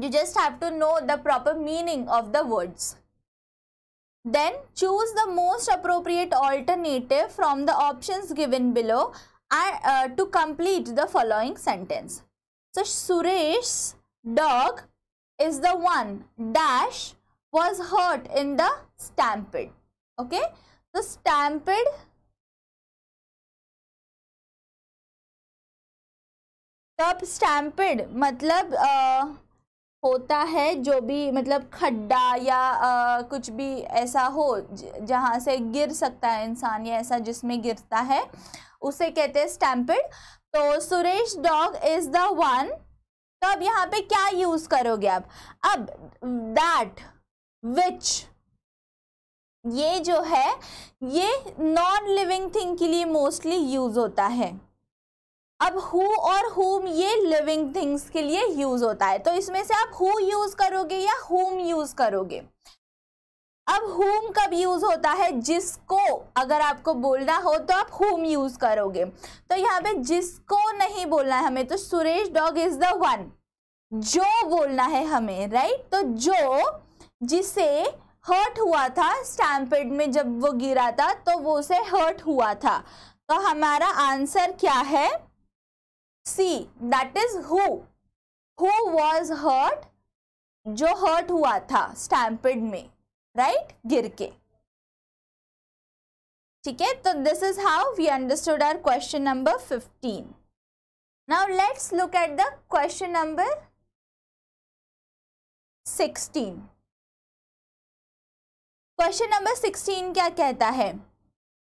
B: you just have to know the proper meaning of the words then choose the most appropriate alternative from the options given below uh, to complete the following sentence so suresh's dog is the one dash was hurt in the stampede okay the stampede तब स्टैम्पिड मतलब आ, होता है जो भी मतलब खड्डा या आ, कुछ भी ऐसा हो जहाँ से गिर सकता है इंसान या ऐसा जिसमें गिरता है उसे कहते हैं स्टैम्पिड तो Suresh dog is the one तो अब यहाँ पे क्या यूज़ करोगे आप अब दैट विच ये जो है ये नॉन लिविंग थिंग के लिए मोस्टली यूज़ होता है अब हु और हुम ये लिविंग थिंग्स के लिए यूज होता है तो इसमें से आप हु यूज करोगे या हुम यूज करोगे अब हुम कब यूज होता है जिसको अगर आपको बोलना हो तो आप हुम यूज करोगे तो यहाँ पे जिसको नहीं बोलना है हमें तो Suresh dog is the one जो बोलना है हमें राइट तो जो जिसे हर्ट हुआ था स्टैम्पेड में जब वो गिरा था तो वो उसे हर्ट हुआ था तो हमारा आंसर क्या है C that is who who was hurt जो हर्ट हुआ था स्टैम्पिड में राइट right? गिर के ठीक है तो this is how we understood our question number fifteen now let's look at the question number sixteen question number sixteen क्या कहता है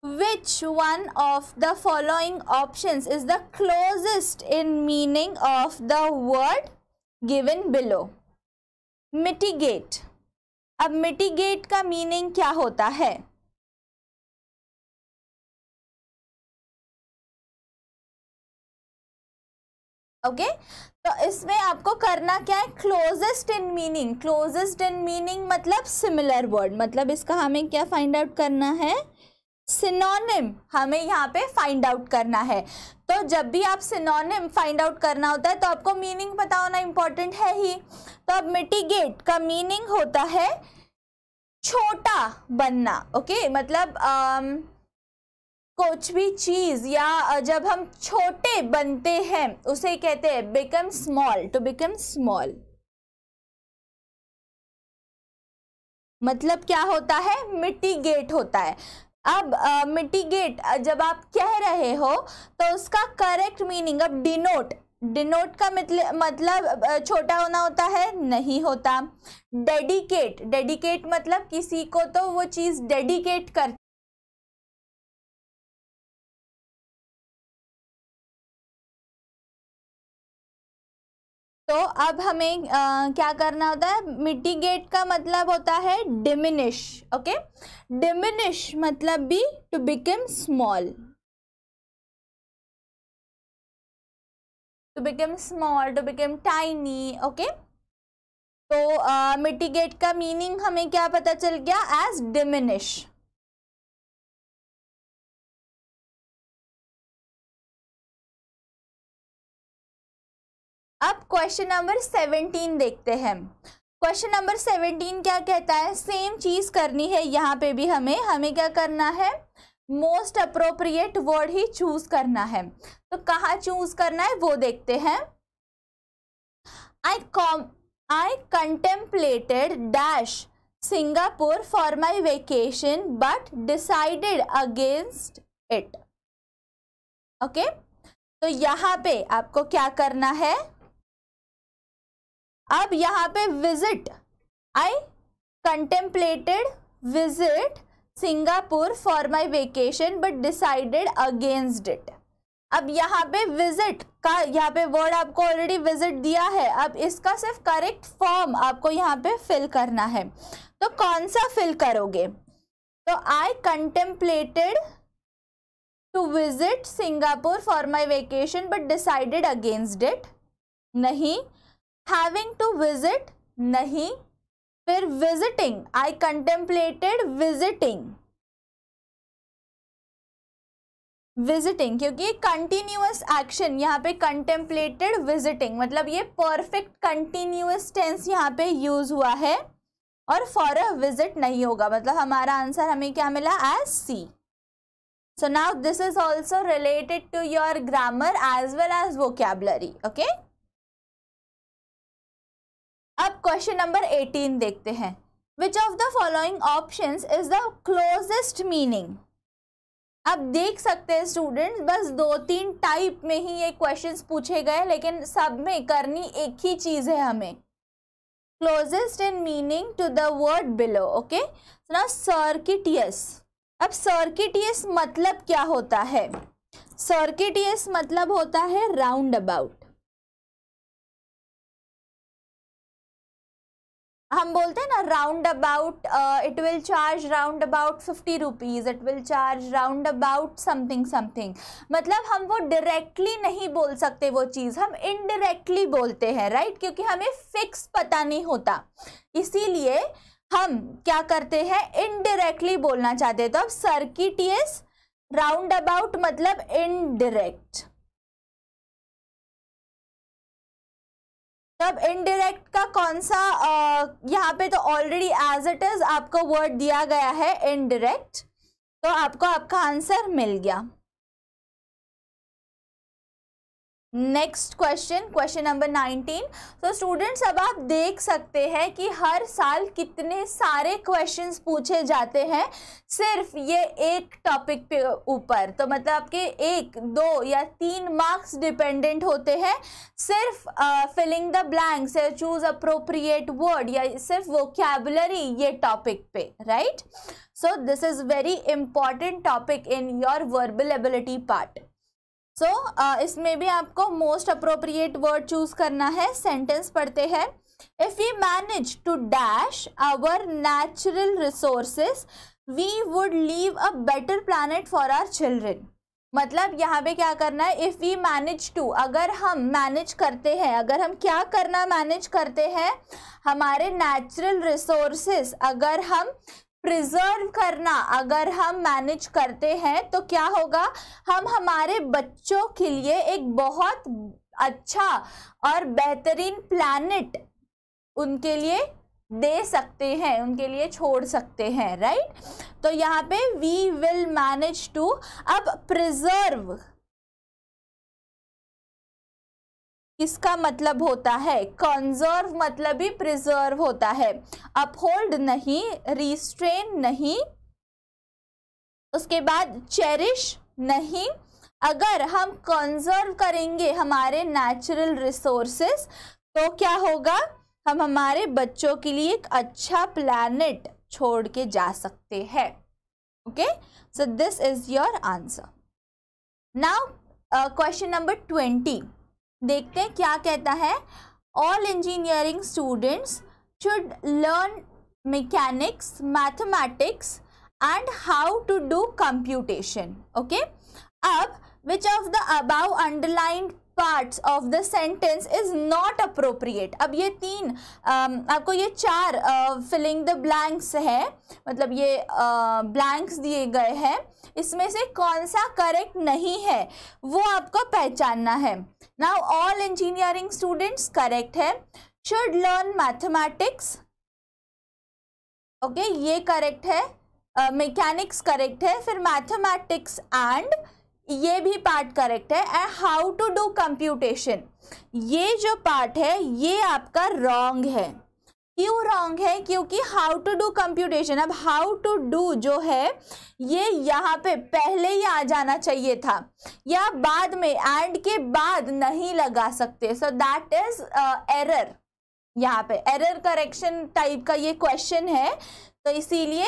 B: which one of the following options is the closest in meaning of the word given below mitigate
A: अब mitigate का meaning क्या होता है okay okay?
B: तो इसमें आपको करना क्या है closest in meaning closest in meaning मतलब सिमिलर वर्ड मतलब इसका हमें क्या फाइंड आउट करना है सिनोनिम हमें यहाँ पे फाइंड आउट करना है तो जब भी आप सिनोनिम फाइंड आउट करना होता है तो आपको मीनिंग पता होना इम्पॉर्टेंट है ही तो अब मिटिगेट का मीनिंग होता है छोटा बनना ओके मतलब um, कुछ भी चीज़ या जब हम छोटे बनते हैं उसे कहते हैं become small to become small मतलब क्या होता है मिटिगेट होता है अब मिटिगेट uh, जब आप कह रहे हो तो उसका करेक्ट मीनिंग अब डिनोट डिनोट का मतलब छोटा होना होता है नहीं होता डेडिकेट डेडिकेट मतलब किसी को तो वो चीज़ डेडिकेट कर तो अब हमें आ, क्या करना होता है मिटिगेट का मतलब होता है डिमिनिश ओके डिमिनिश मतलब भी to become small
A: to become small to become tiny okay तो मिटिगेट का मीनिंग हमें क्या पता चल गया एज डिमिनिश
B: अब क्वेश्चन नंबर सेवनटीन देखते हैं क्वेश्चन नंबर सेवनटीन क्या कहता है सेम चीज़ करनी है यहाँ पे भी हमें हमें क्या करना है मोस्ट अप्रोप्रिएट वर्ड ही चूज़ करना है तो कहाँ चूज़ करना है वो देखते हैं I come I contemplated dash Singapore for my vacation but decided against it okay तो यहाँ पे आपको क्या करना है अब यहाँ पे visit I contemplated visit Singapore for my vacation but decided against it अब यहाँ पे विजिट का यहाँ पे वर्ड आपको ऑलरेडी विजिट दिया है अब इसका सिर्फ करेक्ट फॉर्म आपको यहाँ पे फिल करना है तो कौन सा फिल करोगे तो I contemplated to visit Singapore for my vacation but decided against it नहीं हैविंग टू विजिट नहीं फिर visiting I contemplated visiting visiting क्योंकि कंटिन्यूस एक्शन यहाँ पे कंटेम्पलेटेड विजिटिंग मतलब ये परफेक्ट कंटिन्यूस टेंस यहाँ पे यूज हुआ है और फॉर अ विजिट नहीं होगा मतलब हमारा आंसर हमें क्या मिला as C so now this is also related to your grammar as well as vocabulary okay अब क्वेश्चन नंबर एटीन देखते हैं which of the following option is the closest meaning आप देख सकते हैं स्टूडेंट्स बस दो तीन टाइप में ही ये क्वेश्चंस पूछे गए लेकिन सब में करनी एक ही चीज़ है हमें closest in meaning to the word below okay ना सर्किटियस अब सर्किटियस मतलब क्या होता है सर्किटियस मतलब होता है राउंड अबाउट
A: हम बोलते हैं ना round about
B: it will charge round about fifty rupees it will charge round about something something मतलब हम वो डायरेक्टली नहीं बोल सकते वो चीज़ हम इनडायरेक्टली बोलते हैं राइट क्योंकि हमें फिक्स पता नहीं होता इसीलिए हम क्या करते हैं इनडायरेक्टली बोलना चाहते हैं तो अब सर्किट इज राउंड अबाउट मतलब इनडायरेक्ट तब इनडायरेक्ट का कौन सा यहाँ पे तो ऑलरेडी एज इट इज आपको वर्ड दिया गया है इनडायरेक्ट तो आपको आपका आंसर मिल गया नेक्स्ट क्वेश्चन क्वेश्चन नंबर 19 तो स्टूडेंट्स अब आप देख सकते हैं कि हर साल कितने सारे क्वेश्चंस पूछे जाते हैं सिर्फ ये एक टॉपिक पे ऊपर तो मतलब आपके एक दो या तीन मार्क्स डिपेंडेंट होते हैं सिर्फ फिलिंग द ब्लैंक्स या चूज अप्रोप्रिएट वर्ड या सिर्फ वोकेबलरी ये टॉपिक पे right so this is very important topic in your verbal ability part so so, uh, इसमें भी आपको मोस्ट अप्रोप्रिएट वर्ड चूज करना है सेंटेंस पढ़ते हैं if we manage to dash our natural resources we would leave a better planet for our children मतलब यहाँ पे क्या करना है इफ़ वी मैनेज टू अगर हम मैनेज करते हैं अगर हम क्या करना मैनेज करते हैं हमारे नेचुरल रिसोर्सेज अगर हम प्रिजर्व करना अगर हम मैनेज करते हैं तो क्या होगा हम हमारे बच्चों के लिए एक बहुत अच्छा और बेहतरीन प्लानट उनके लिए दे सकते हैं उनके लिए छोड़ सकते हैं राइट तो यहाँ पे वी विल मैनेज टू अब प्रिजर्व किसका मतलब होता है कंजर्व मतलब ही प्रिजर्व होता है अपहोल्ड नहीं रिस्ट्रेन नहीं उसके बाद चेरिश नहीं अगर हम कंजर्व करेंगे हमारे नेचुरल रिसोर्सेस तो क्या होगा हम हमारे बच्चों के लिए एक अच्छा प्लानट छोड़ के जा सकते हैं okay so this is your answer now question number twenty देखते हैं क्या कहता है all engineering students should learn mechanics mathematics and how to do computation okay अब which of the above underlined parts of the sentence is not appropriate अब ये तीन um, आपको ये चार फिलिंग द ब्लैंक्स है मतलब ये ब्लैंक्स uh, दिए गए हैं इसमें से कौन सा करेक्ट नहीं है वो आपको पहचानना है now all engineering students correct है शुड लर्न मैथमेटिक्स ओके ये करेक्ट है मैकेनिक्स uh, करेक्ट है फिर मैथमेटिक्स एंड ये भी पार्ट करेक्ट है and how to do computation ये जो पार्ट है ये आपका रॉन्ग है क्यों रॉन्ग है क्योंकि हाउ टू डू कंप्यूटेशन अब हाउ टू डू जो है ये यहाँ पे पहले ही आ जाना चाहिए था या बाद में एंड के बाद नहीं लगा सकते सो दैट इज एरर यहाँ पे एरर करेक्शन टाइप का ये क्वेश्चन है तो इसीलिए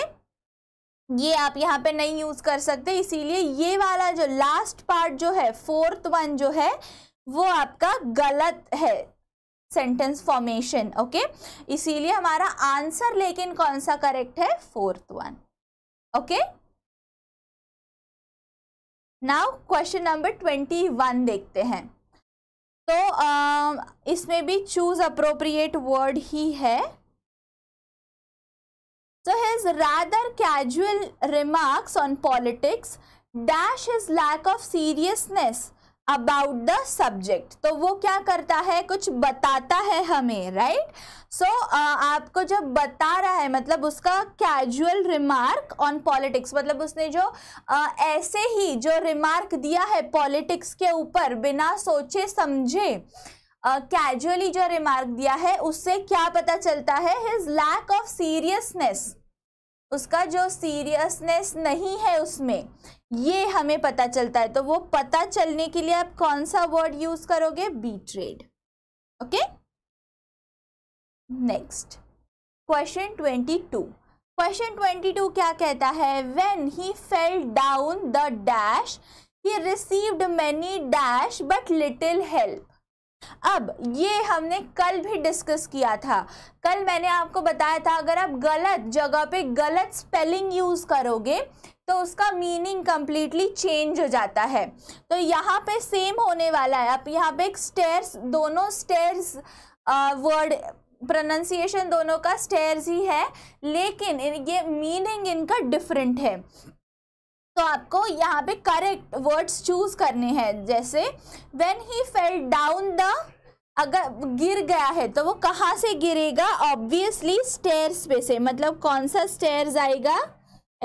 B: ये आप यहाँ पे नहीं यूज़ कर सकते इसीलिए ये वाला जो लास्ट पार्ट जो है फोर्थ वन जो है वो आपका गलत है सेंटेंस फॉर्मेशन ओके इसीलिए हमारा आंसर लेकिन कौन सा करेक्ट है fourth one okay now question number twenty one देखते हैं तो uh, इसमें भी चूज अप्रोप्रिएट वर्ड ही है So तो his rather casual remarks on politics dash his lack of seriousness about the subject तो वो क्या करता है कुछ बताता है हमें right right? So so, uh, आपको जब बता रहा है मतलब उसका कैजुअल रिमार्क ऑन पॉलिटिक्स मतलब उसने जो uh, ऐसे ही जो रिमार्क दिया है पॉलिटिक्स के ऊपर बिना सोचे समझे कैजुअली जो रिमार्क दिया है उससे क्या पता चलता है हिज लैक ऑफ सीरियसनेस उसका जो सीरियसनेस नहीं है उसमें ये हमें पता चलता है तो वो पता चलने के लिए आप कौन सा वर्ड यूज करोगे betrayed okay next question twenty two question twenty two क्या कहता है when he fell down the dash he received many dash but little help अब ये हमने कल भी डिस्कस किया था कल मैंने आपको बताया था अगर आप गलत जगह पे गलत स्पेलिंग यूज़ करोगे तो उसका मीनिंग कम्प्लीटली चेंज हो जाता है तो यहाँ पे सेम होने वाला है आप यहाँ पे एक स्टेयर्स दोनों स्टेयर्स वर्ड प्रोनाउंसिएशन दोनों का स्टेयर्स ही है लेकिन ये मीनिंग इनका डिफरेंट है तो आपको यहाँ पे करेक्ट वर्ड्स चूज करने हैं जैसे when he fell down the अगर गिर गया है तो वो कहाँ से गिरेगा ऑब्वियसली स्टेयर्स पे से मतलब कौन सा स्टेयर्स आएगा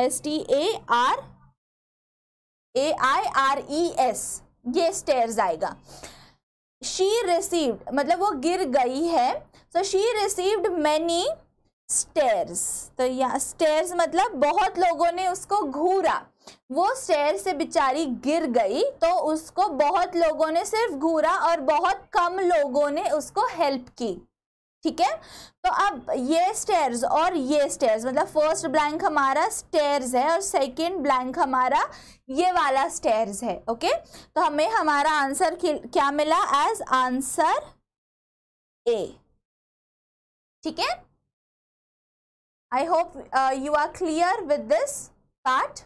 B: S T A R A I R E S ये स्टेयर्स आएगा शी रिसीव्ड मतलब वो गिर गई है so she received many stairs तो यहाँ स्टेयर्स मतलब बहुत लोगों ने उसको घूरा वो शेर से बेचारी गिर गई तो उसको बहुत लोगों ने सिर्फ घूरा और बहुत कम लोगों ने उसको हेल्प की ठीक है तो अब ये स्टेयर्स और ये स्टेयर्स मतलब फर्स्ट ब्लैंक हमारा स्टेयर्स है और सेकंड ब्लैंक हमारा ये वाला स्टेयर्स है ओके तो हमें हमारा आंसर क्या मिला एज आंसर
A: ए ठीक है I hope you are clear with this part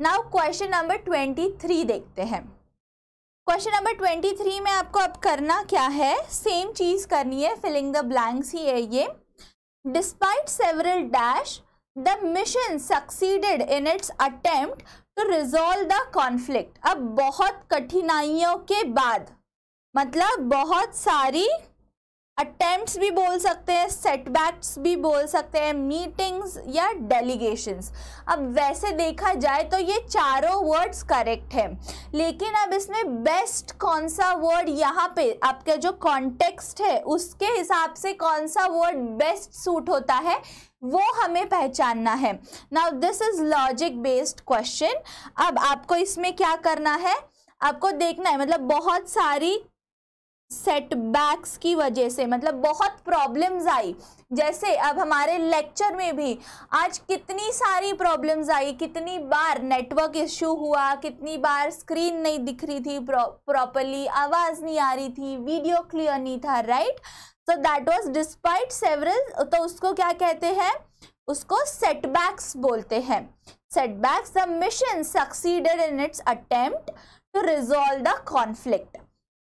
B: now question number twenty three देखते हैं क्वेश्चन नंबर ट्वेंटी थ्री में आपको अब करना क्या है सेम चीज़ करनी है फिलिंग द ब्लैंक्स ही है ये despite several dash the mission succeeded in its attempt to resolve the conflict अब बहुत कठिनाइयों के बाद मतलब बहुत सारी अटैम्प्ट भी बोल सकते हैं सेटबैक्स भी बोल सकते हैं मीटिंग्स या डेलीगेशंस अब वैसे देखा जाए तो ये चारों वर्ड्स करेक्ट हैं लेकिन अब इसमें बेस्ट कौन सा वर्ड यहाँ पे आपका जो कॉन्टेक्स्ट है उसके हिसाब से कौन सा वर्ड बेस्ट सूट होता है वो हमें पहचानना है now this is logic based question अब आपको इसमें क्या करना है आपको देखना है मतलब बहुत सारी सेटबैक्स की वजह से मतलब बहुत प्रॉब्लम्स आई जैसे अब हमारे लेक्चर में भी आज कितनी सारी प्रॉब्लम्स आई कितनी बार नेटवर्क इश्यू हुआ कितनी बार स्क्रीन नहीं दिख रही थी प्रॉपरली आवाज़ नहीं आ रही थी वीडियो क्लियर नहीं था right so that was despite several तो उसको क्या कहते हैं उसको सेटबैक्स बोलते हैं setbacks the mission succeeded in its attempt to resolve the conflict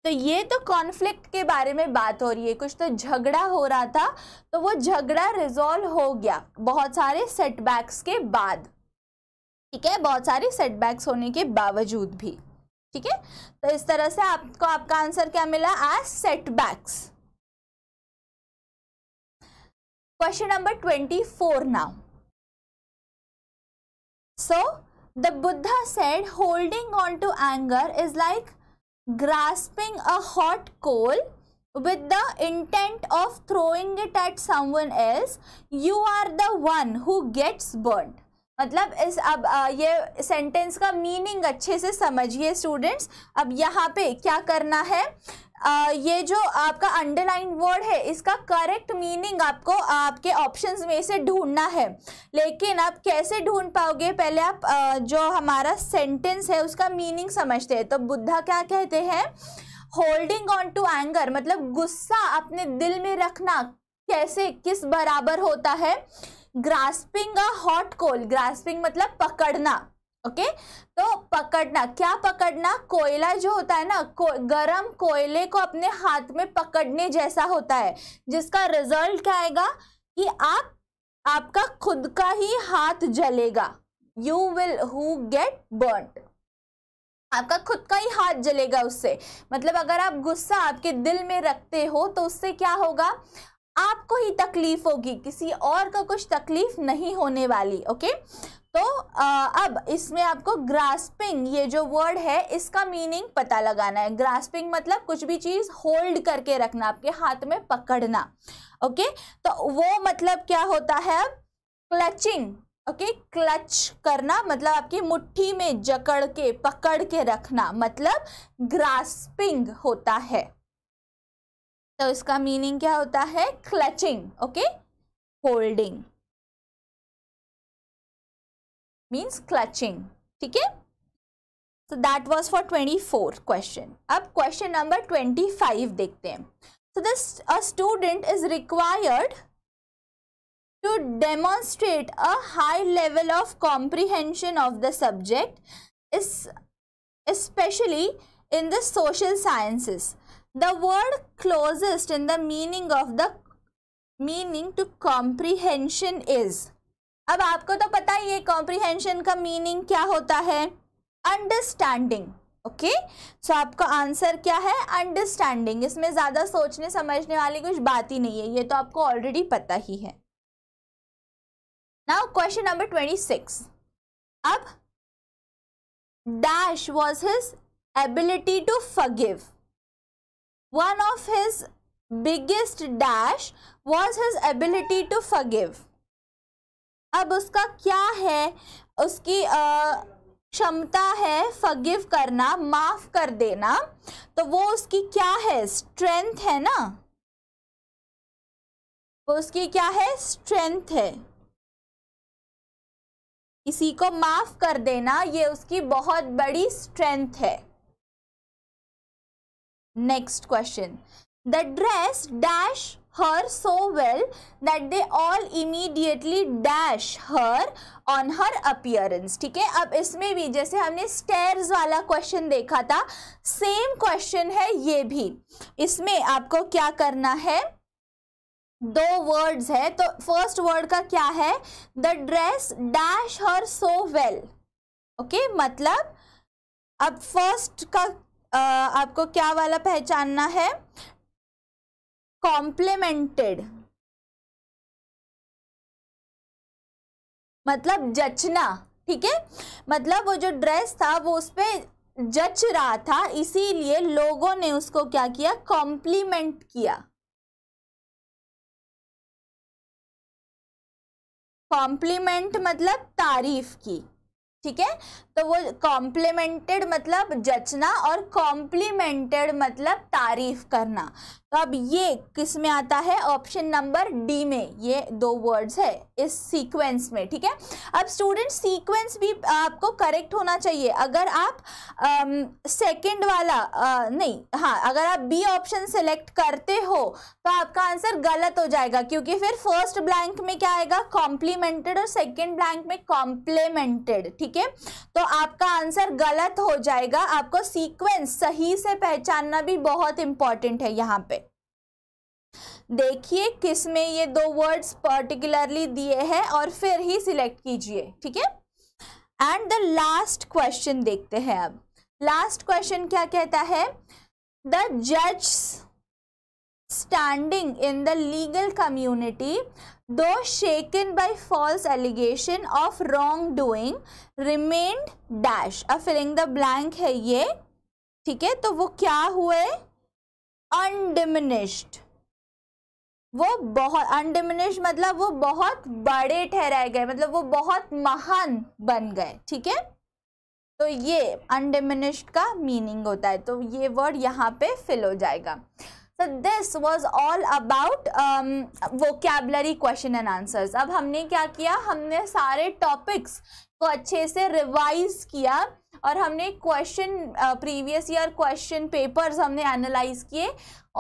B: तो ये तो कॉन्फ्लिक्ट के बारे में बात हो रही है कुछ तो झगड़ा हो रहा था तो वो झगड़ा रिजॉल्व हो गया बहुत सारे सेटबैक्स के बाद ठीक है बहुत सारे सेटबैक्स होने के बावजूद भी ठीक है तो इस तरह से आपको आपका आंसर क्या मिला as setbacks
A: question number twenty four now
B: so the Buddha said holding on to anger is like grasping a hot coal with the intent of throwing it at someone else you are the one who gets burnt मतलब इस अब आ, ये sentence का meaning अच्छे से समझिए students अब यहाँ पे क्या करना है ये जो आपका अंडरलाइन वर्ड है इसका करेक्ट मीनिंग आपको आपके ऑप्शंस में से ढूंढना है लेकिन आप कैसे ढूंढ पाओगे पहले आप जो हमारा सेंटेंस है उसका मीनिंग समझते हैं तो बुद्धा क्या कहते हैं होल्डिंग ऑन टू एंगर मतलब गुस्सा अपने दिल में रखना कैसे किस बराबर होता है grasping a hot coal grasping मतलब पकड़ना ओके okay? तो पकड़ना क्या पकड़ना कोयला जो होता है ना को, गरम कोयले को अपने हाथ में पकड़ने जैसा होता है जिसका रिजल्ट क्या आएगा कि आप आपका खुद का ही हाथ जलेगा you will who get burn आपका खुद का ही हाथ जलेगा उससे मतलब अगर आप गुस्सा आपके दिल में रखते हो तो उससे क्या होगा आपको ही तकलीफ होगी किसी और का कुछ तकलीफ नहीं होने वाली ओके okay? तो अब इसमें आपको ग्रास्पिंग ये जो वर्ड है इसका मीनिंग पता लगाना है ग्रास्पिंग मतलब कुछ भी चीज़ होल्ड करके रखना आपके हाथ में पकड़ना ओके तो वो मतलब क्या होता है अब क्लचिंग ओके क्लच करना मतलब आपकी मुट्ठी में जकड़ के पकड़ के रखना मतलब ग्रास्पिंग होता है तो इसका मीनिंग क्या होता
A: है clutching okay holding
B: means clutching okay. so that was for 24 question Up question number 25 देखते हैं so this a student is required to demonstrate a high level of comprehension of the subject is especially in the social sciences the word closest in the meaning of the meaning to comprehension is अब आपको तो पता ही है comprehension का meaning क्या होता है अंडरस्टैंडिंग ओके सो आपका आंसर क्या है अंडरस्टैंडिंग इसमें ज़्यादा सोचने समझने वाली कुछ बात ही नहीं है ये तो आपको ऑलरेडी पता ही है now question number twenty six अब dash was his ability to forgive one of his biggest dash was his ability to forgive अब उसका क्या है उसकी क्षमता है फगिव करना माफ़ कर देना तो वो उसकी क्या है स्ट्रेंथ है ना वो उसकी क्या है स्ट्रेंथ है किसी को माफ़ कर देना ये उसकी बहुत बड़ी स्ट्रेंथ है next question the dress dash her so well that they all immediately dash her on her appearance ठीक है अब इसमें भी जैसे हमने स्टेयर्स वाला क्वेश्चन देखा था सेम क्वेश्चन है ये भी इसमें आपको क्या करना है दो वर्ड्स है तो फर्स्ट वर्ड का क्या है the dress dash her so well okay मतलब अब फर्स्ट का आ, आपको क्या वाला पहचानना है कॉम्प्लीमेंटेड मतलब जचना ठीक है मतलब वो जो ड्रेस था वो उस पर जच रहा था इसीलिए लोगों ने उसको क्या किया कॉम्प्लीमेंट किया
A: कॉम्प्लीमेंट मतलब
B: तारीफ की ठीक है तो वो कॉम्प्लीमेंटेड मतलब जचना और कॉम्प्लीमेंटेड मतलब तारीफ करना अब ये किस में आता है ऑप्शन नंबर डी में ये दो वर्ड्स है इस सीक्वेंस में ठीक है अब स्टूडेंट सीक्वेंस भी आपको करेक्ट होना चाहिए अगर आप सेकंड um, वाला आ, uh, नहीं हाँ अगर आप बी ऑप्शन सेलेक्ट करते हो तो आपका आंसर गलत हो जाएगा क्योंकि फिर फर्स्ट ब्लैंक में क्या आएगा कॉम्प्लीमेंटेड और सेकेंड ब्लैंक में कॉम्प्लीमेंटेड ठीक है तो आपका आंसर गलत हो जाएगा आपको सीक्वेंस सही से पहचानना भी बहुत इंपॉर्टेंट है यहाँ पे देखिए किस में ये दो वर्ड्स पर्टिकुलरली दिए हैं और फिर ही सिलेक्ट कीजिए ठीक है एंड द लास्ट क्वेश्चन देखते हैं अब लास्ट क्वेश्चन क्या कहता है द जज standing in the legal community though shaken by false allegation of wrongdoing remained dash a filling the blank है ये ठीक है तो वो क्या हुए अनडिमिनिश्ड वो बहुत अनडिमिनिश मतलब वो बहुत बड़े ठहराए गए मतलब वो बहुत महान बन गए ठीक है तो ये अनडिमिनिश का मीनिंग होता है तो ये वर्ड यहाँ पे फिल हो जाएगा so this was all about वो कैबलरी क्वेश्चन एंड आंसर्स अब हमने क्या किया हमने सारे टॉपिक्स को अच्छे से रिवाइज किया और हमने question previous year question papers हमने एनालाइज किए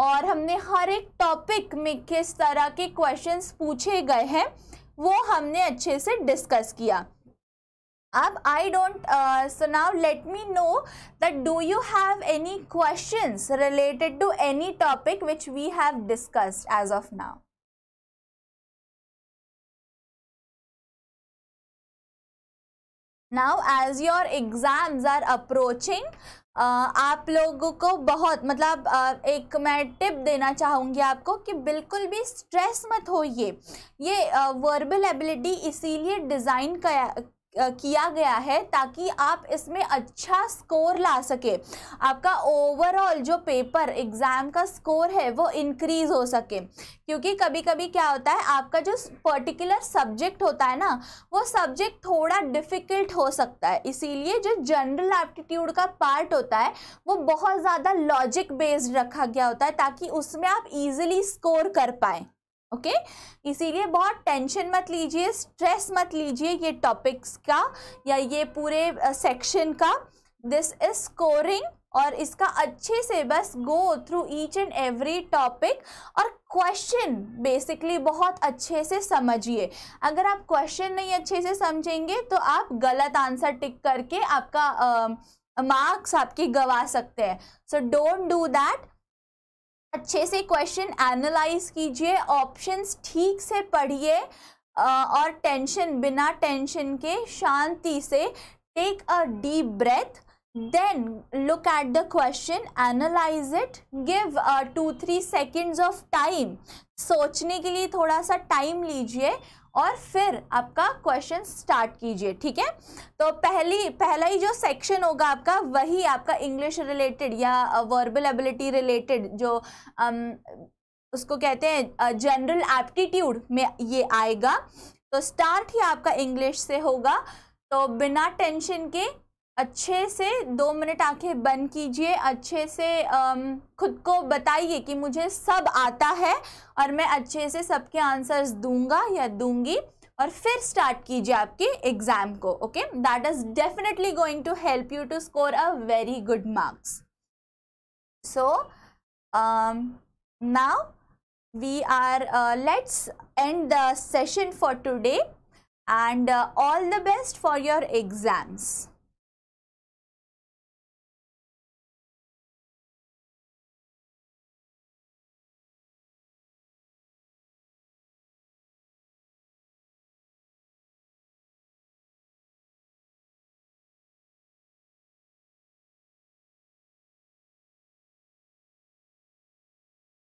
B: और हमने हर एक टॉपिक में किस तरह के क्वेश्चंस पूछे गए हैं वो हमने अच्छे से डिस्कस किया अब I don't so now let me know that do you have any questions related to any topic which we have discussed as of now now as your exams are approaching आप लोगों को बहुत मतलब uh, एक मैं tip देना चाहूँगी आपको कि बिल्कुल भी स्ट्रेस मत होइए ये वर्बल uh, एबिलिटी इसीलिए डिज़ाइन किया गया है ताकि आप इसमें अच्छा स्कोर ला सके आपका ओवरऑल जो पेपर एग्ज़ाम का स्कोर है वो इंक्रीज़ हो सके क्योंकि कभी कभी क्या होता है आपका जो पर्टिकुलर सब्जेक्ट होता है ना वो सब्जेक्ट थोड़ा डिफ़िकल्ट हो सकता है इसीलिए जो जनरल एप्टीट्यूड का पार्ट होता है वो बहुत ज़्यादा लॉजिक बेस्ड रखा गया होता है ताकि उसमें आप ईजिली स्कोर कर पाएँ ओके इसीलिए बहुत टेंशन मत लीजिए स्ट्रेस मत लीजिए ये टॉपिक्स का या ये पूरे सेक्शन का दिस इज स्कोरिंग और इसका अच्छे से बस go through each and every topic और क्वेश्चन बेसिकली बहुत अच्छे से समझिए अगर आप क्वेश्चन नहीं अच्छे से समझेंगे तो आप गलत आंसर टिक करके आपका मार्क्स uh, आपके गवा सकते हैं सो डोंट डू दैट अच्छे से क्वेश्चन एनालाइज कीजिए ऑप्शंस ठीक से पढ़िए और टेंशन बिना टेंशन के शांति से take a deep breath then look at the question analyse it give two three 3 of time सोचने के लिए थोड़ा सा टाइम लीजिए और फिर आपका क्वेश्चन स्टार्ट कीजिए ठीक है तो पहली पहला ही जो सेक्शन होगा आपका वही आपका इंग्लिश रिलेटेड या वर्बल एबिलिटी रिलेटेड जो अम, उसको कहते हैं जनरल एप्टीट्यूड में ये आएगा तो स्टार्ट ही आपका इंग्लिश से होगा तो बिना टेंशन के अच्छे से दो मिनट आंखें बंद कीजिए अच्छे से खुद को बताइए कि मुझे सब आता है और मैं अच्छे से सबके आंसर्स दूंगा या दूंगी और फिर स्टार्ट कीजिए आपके एग्ज़ाम को okay that is definitely going to help you to score a very good marks so now we are let's end the session for today and all the best for your exams